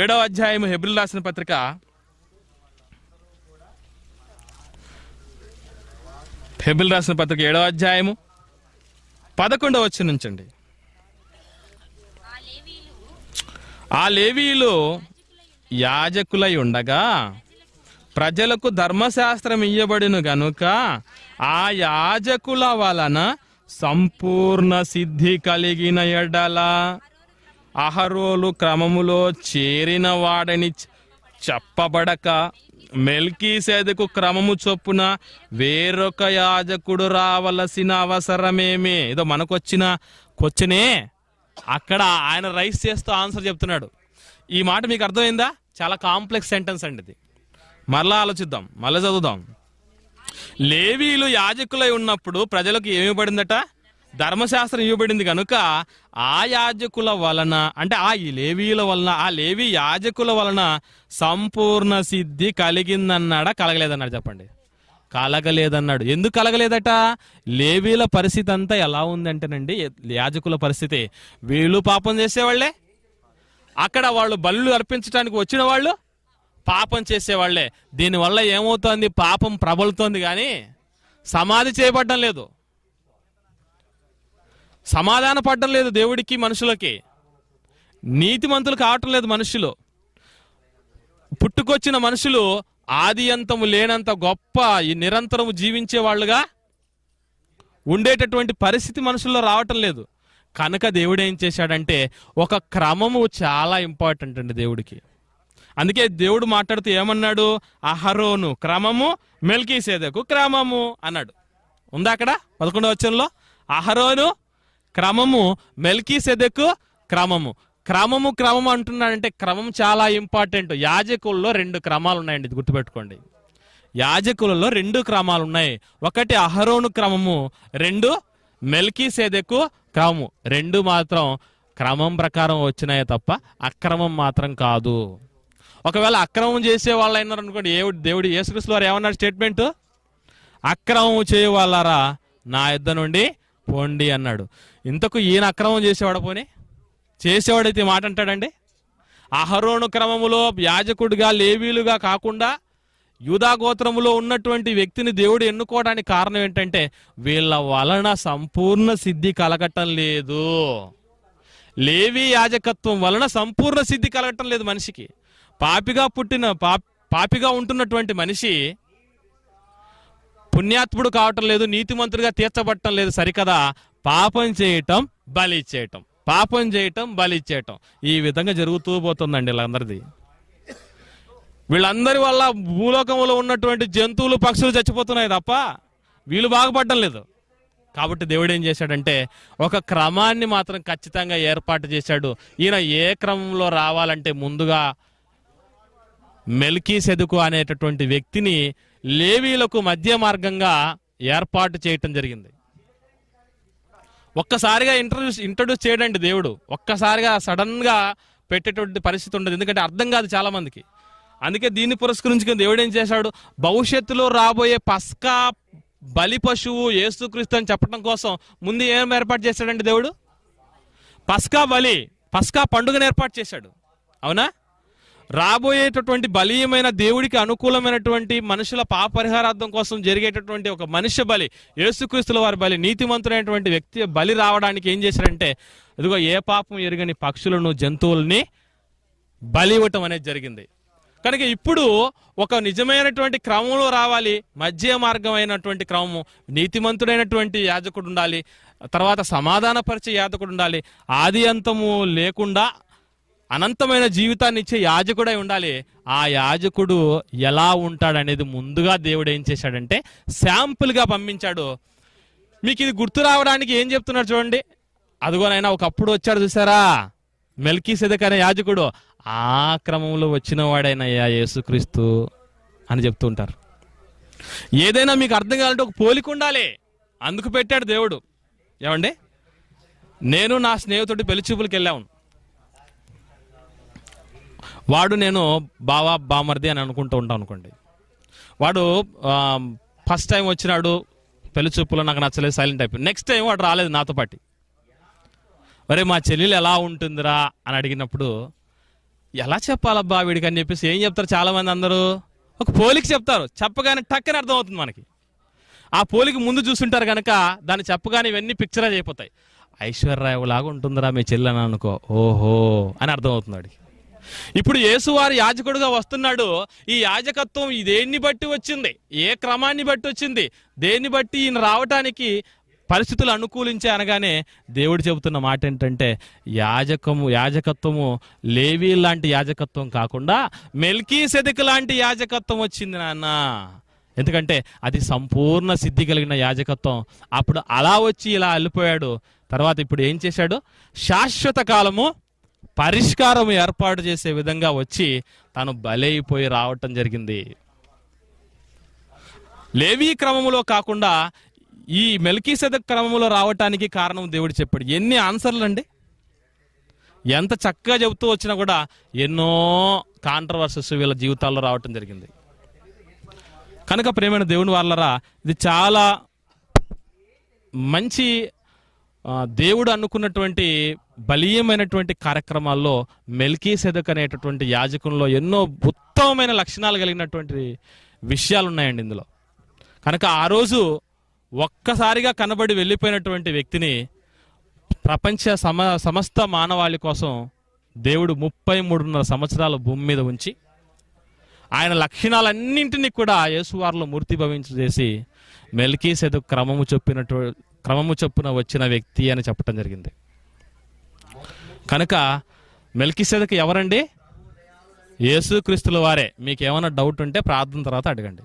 ఏడవ అధ్యాయం హెబ్రిల్ రాసిన పత్రిక హెబ్రిల్ రాసిన పత్రిక ఏడవ అధ్యాయము పదకొండవ వచ్చి నుంచండి ఆ లేవీలు యాజకులై ఉండగా ప్రజలకు ధర్మశాస్త్రం ఇయ్యబడిను గనుక ఆ యాజకుల వలన సంపూర్ణ సిద్ధి కలిగిన ఎడల అహరోలు క్రమములో చేరిన వాడని చెప్పబడక మెల్కీ సేదకు క్రమము చొప్పున వేరొక యాజకుడు రావలసిన అవసరమేమే ఏదో మనకొచ్చిన క్వశ్చనే అక్కడ ఆయన రైస్ చేస్తూ ఆన్సర్ చెప్తున్నాడు ఈ మాట మీకు అర్థమైందా చాలా కాంప్లెక్స్ సెంటెన్స్ అండి ఇది మరలా ఆలోచిద్దాం మళ్ళీ చదువుదాం లేవీలు యాజకులై ఉన్నప్పుడు ప్రజలకు ఏమి పడిందట ధర్మశాస్త్రం ఇవ్వబడింది కనుక ఆ యాజకుల వలన అంటే ఆ లేవీల వలన ఆ లేవీ యాజకుల వలన సంపూర్ణ సిద్ధి కలిగిందన్నాడా కలగలేదన్నాడు చెప్పండి కలగలేదన్నాడు ఎందుకు కలగలేదట లేవీల పరిస్థితి అంతా ఎలా ఉందంటేనండి యాజకుల పరిస్థితి వీళ్ళు పాపం చేసేవాళ్లే అక్కడ వాళ్ళు బళ్ళు అర్పించడానికి వచ్చిన వాళ్ళు పాపం చేసేవాళ్లే దీనివల్ల ఏమవుతోంది పాపం ప్రబలుతోంది కానీ సమాధి చేయబడడం లేదు సమాధాన పడ్డం లేదు దేవుడికి మనుషులకి నీతిమంతులు కావటం లేదు మనుషులు పుట్టుకొచ్చిన మనుషులు ఆది అంతము లేనంత గొప్ప ఈ నిరంతరము జీవించే వాళ్ళుగా ఉండేటటువంటి పరిస్థితి మనుషుల్లో రావటం లేదు కనుక దేవుడు ఏం చేశాడంటే ఒక క్రమము చాలా ఇంపార్టెంట్ అండి దేవుడికి అందుకే దేవుడు మాట్లాడుతూ ఏమన్నాడు అహరోను క్రమము మెల్కీసేదకు క్రమము అన్నాడు ఉందా అక్కడ పదకొండవచనంలో అహరోను క్రమము మెల్కీ సెదకు క్రమము క్రమము క్రమం అంటున్నాడంటే క్రమం చాలా ఇంపార్టెంట్ యాజకుల్లో రెండు క్రమాలు ఉన్నాయండి ఇది గుర్తుపెట్టుకోండి యాజకులలో రెండు క్రమాలు ఉన్నాయి ఒకటి అహరోను క్రమము రెండు మెల్కీ సేదెకు క్రమము రెండు మాత్రం క్రమం ప్రకారం వచ్చినాయే తప్ప అక్రమం మాత్రం కాదు ఒకవేళ అక్రమం చేసే వాళ్ళు అయినారు అనుకోండి ఏ దేవుడు యేసుకృష్ణ వారు ఏమన్నారు స్టేట్మెంట్ అక్రమం చేయవాలరా నా ఇద్దరు నుండి పోండి అన్నాడు ఇంతకు ఈయన అక్రమం చేసేవాడు పోనీ చేసేవాడైతే మాట అంటాడండి అహరోను క్రమములో యాజకుడిగా లేవీలుగా కాకుండా యూదా గోత్రములో ఉన్నటువంటి వ్యక్తిని దేవుడు ఎన్నుకోవడానికి కారణం ఏంటంటే వీళ్ళ వలన సంపూర్ణ సిద్ధి కలగటం లేదు లేవి యాజకత్వం వలన సంపూర్ణ సిద్ధి కలగటం లేదు మనిషికి పాపిగా పుట్టిన పాపిగా ఉంటున్నటువంటి మనిషి పుణ్యాత్ముడు కావటం లేదు నీతిమంతుడిగా తీర్చబట్టం లేదు సరికదా పాపం చేయటం బలి ఇచ్చేయటం పాపం చేయటం బలి ఇచ్చేయటం ఈ విధంగా జరుగుతూ పోతుందండి వీళ్ళందరిది వీళ్ళందరి వల్ల భూలోకంలో ఉన్నటువంటి జంతువులు పక్షులు చచ్చిపోతున్నాయి తప్ప వీళ్ళు బాగుపడడం లేదు కాబట్టి దేవుడు ఏం చేశాడంటే ఒక క్రమాన్ని మాత్రం ఖచ్చితంగా ఏర్పాటు చేశాడు ఈయన ఏ క్రమంలో రావాలంటే ముందుగా మెల్కీ సెదుకు అనేటటువంటి వ్యక్తిని లేవీలకు మధ్య మార్గంగా ఏర్పాటు చేయటం జరిగింది ఒక్కసారిగా ఇంట్రడ్యూస్ ఇంట్రడ్యూస్ చేయడండి దేవుడు ఒక్కసారిగా సడన్గా పెట్టేటువంటి పరిస్థితి ఉండదు ఎందుకంటే అర్థం కాదు చాలా మందికి అందుకే దీన్ని పురస్కరించుకుని దేవుడు ఏం చేశాడు భవిష్యత్తులో రాబోయే పస్కా బలి పశువు ఏసుక్రీస్తు అని చెప్పడం కోసం ముందు ఏం ఏర్పాటు చేశాడండి దేవుడు పస్కా బలి పస్కా పండుగను ఏర్పాటు చేశాడు అవునా రాబోయేటటువంటి బలీయమైన దేవుడికి అనుకూలమైనటువంటి మనుషుల పాపరిహారార్థం కోసం జరిగేటటువంటి ఒక మనుష్య బలి యేసుక్రీస్తుల వారి బలి నీతిమంతుడైనటువంటి వ్యక్తి బలి రావడానికి ఏం చేశారంటే ఇదిగో ఏ పాపం ఎరుగని పక్షులను జంతువుల్ని బలి ఇవ్వటం అనేది జరిగింది కనుక ఇప్పుడు ఒక నిజమైనటువంటి క్రమంలో రావాలి మధ్య మార్గం అయినటువంటి క్రమము నీతిమంతుడైనటువంటి యాజకుడు ఉండాలి తర్వాత సమాధానపరిచే యాదకుడు ఉండాలి ఆది అంతము లేకుండా అనంతమైన జీవితాన్ని ఇచ్చే యాజకుడై ఉండాలి ఆ యాజకుడు ఎలా ఉంటాడనేది ముందుగా దేవుడు ఏం చేశాడంటే శాంపుల్గా పంపించాడు మీకు ఇది గుర్తు రావడానికి ఏం చెప్తున్నారు చూడండి అదిగోనైనా ఒకప్పుడు వచ్చాడు చూసారా మెల్కీ సెదకనే యాజకుడు ఆ క్రమంలో వచ్చిన వాడైనయ్యా యేసుక్రీస్తు అని చెప్తూ ఉంటారు ఏదైనా మీకు అర్థం కావాలంటే ఒక పోలిక ఉండాలి అందుకు పెట్టాడు దేవుడు ఏమండి నేను నా స్నేహితుడి పెళ్లి చూపులకు వెళ్ళాము వాడు నేను బావా బామర్ది అని అనుకుంటూ ఉంటాను అనుకోండి వాడు ఫస్ట్ టైం వచ్చినాడు పెళ్లి చూపులో నాకు నచ్చలేదు సైలెంట్ అయిపోయింది నెక్స్ట్ టైం వాడు రాలేదు నాతో పాటి మరి మా చెల్లెలు ఎలా ఉంటుందిరా అని అడిగినప్పుడు ఎలా చెప్పాలబ్బా వీడికి అని చెప్పేసి ఏం చెప్తారు చాలామంది అందరూ ఒక పోలికి చెప్తారు చెప్పగానే టక్కని అర్థమవుతుంది మనకి ఆ పోలికి ముందు చూస్తుంటారు కనుక దాన్ని చెప్పగానే ఇవన్నీ పిక్చరైజ్ అయిపోతాయి ఐశ్వర్యరావు లాగా ఉంటుందిరా మీ చెల్లెని అనుకో ఓహో అని అర్థమవుతుంది వాడికి ఇప్పుడు యేసువారి యాజకుడుగా వస్తున్నాడు ఈ యాజకత్వం దేన్ని బట్టి వచ్చింది ఏ క్రమాన్ని బట్టి వచ్చింది దేన్ని బట్టి ఈయన రావటానికి పరిస్థితులు అనుకూలించే అనగానే దేవుడు చెబుతున్న మాట ఏంటంటే యాజకము యాజకత్వము లేవీ లాంటి యాజకత్వం కాకుండా మెల్కీ సెదక్ లాంటి యాజకత్వం వచ్చింది నాన్న ఎందుకంటే అది సంపూర్ణ సిద్ధి కలిగిన యాజకత్వం అప్పుడు అలా వచ్చి ఇలా అల్లిపోయాడు తర్వాత ఇప్పుడు ఏం చేశాడు శాశ్వత కాలము పరిష్కారం ఏర్పాటు చేసే విధంగా వచ్చి తను బలైపోయి రావటం జరిగింది లేవీ క్రమంలో కాకుండా ఈ మెల్కీసెదక్ క్రమంలో రావటానికి కారణం దేవుడు చెప్పాడు ఎన్ని ఆన్సర్లు అండి ఎంత చక్కగా చెబుతూ వచ్చినా కూడా ఎన్నో కాంట్రవర్సెస్ వీళ్ళ జీవితాల్లో రావటం జరిగింది కనుక ప్రేమైన దేవుని వాళ్ళరా ఇది చాలా మంచి దేవుడు అనుకున్నటువంటి బలీయమైనటువంటి కార్యక్రమాల్లో మెల్కీ సెదక్ అనేటటువంటి యాజకంలో ఎన్నో ఉత్తమమైన లక్షణాలు కలిగినటువంటి విషయాలు ఉన్నాయండి ఇందులో కనుక ఆ రోజు ఒక్కసారిగా కనబడి వెళ్ళిపోయినటువంటి వ్యక్తిని ప్రపంచ సమ సమస్త మానవాళి కోసం దేవుడు ముప్పై మూడున్నర సంవత్సరాల భూమి మీద ఉంచి ఆయన లక్షణాలన్నింటినీ కూడా యేసువారిలో మూర్తిభవించి చేసి మెల్కీ సెదు క్రమము చెప్పినటువంటి క్రమము చొప్పున వచ్చిన వ్యక్తి అని చెప్పడం జరిగింది కనుక మెల్కిసేదకి ఎవరండి యేసుక్రీస్తుల వారే మీకు ఏమైనా డౌట్ ఉంటే ప్రార్థన తర్వాత అడగండి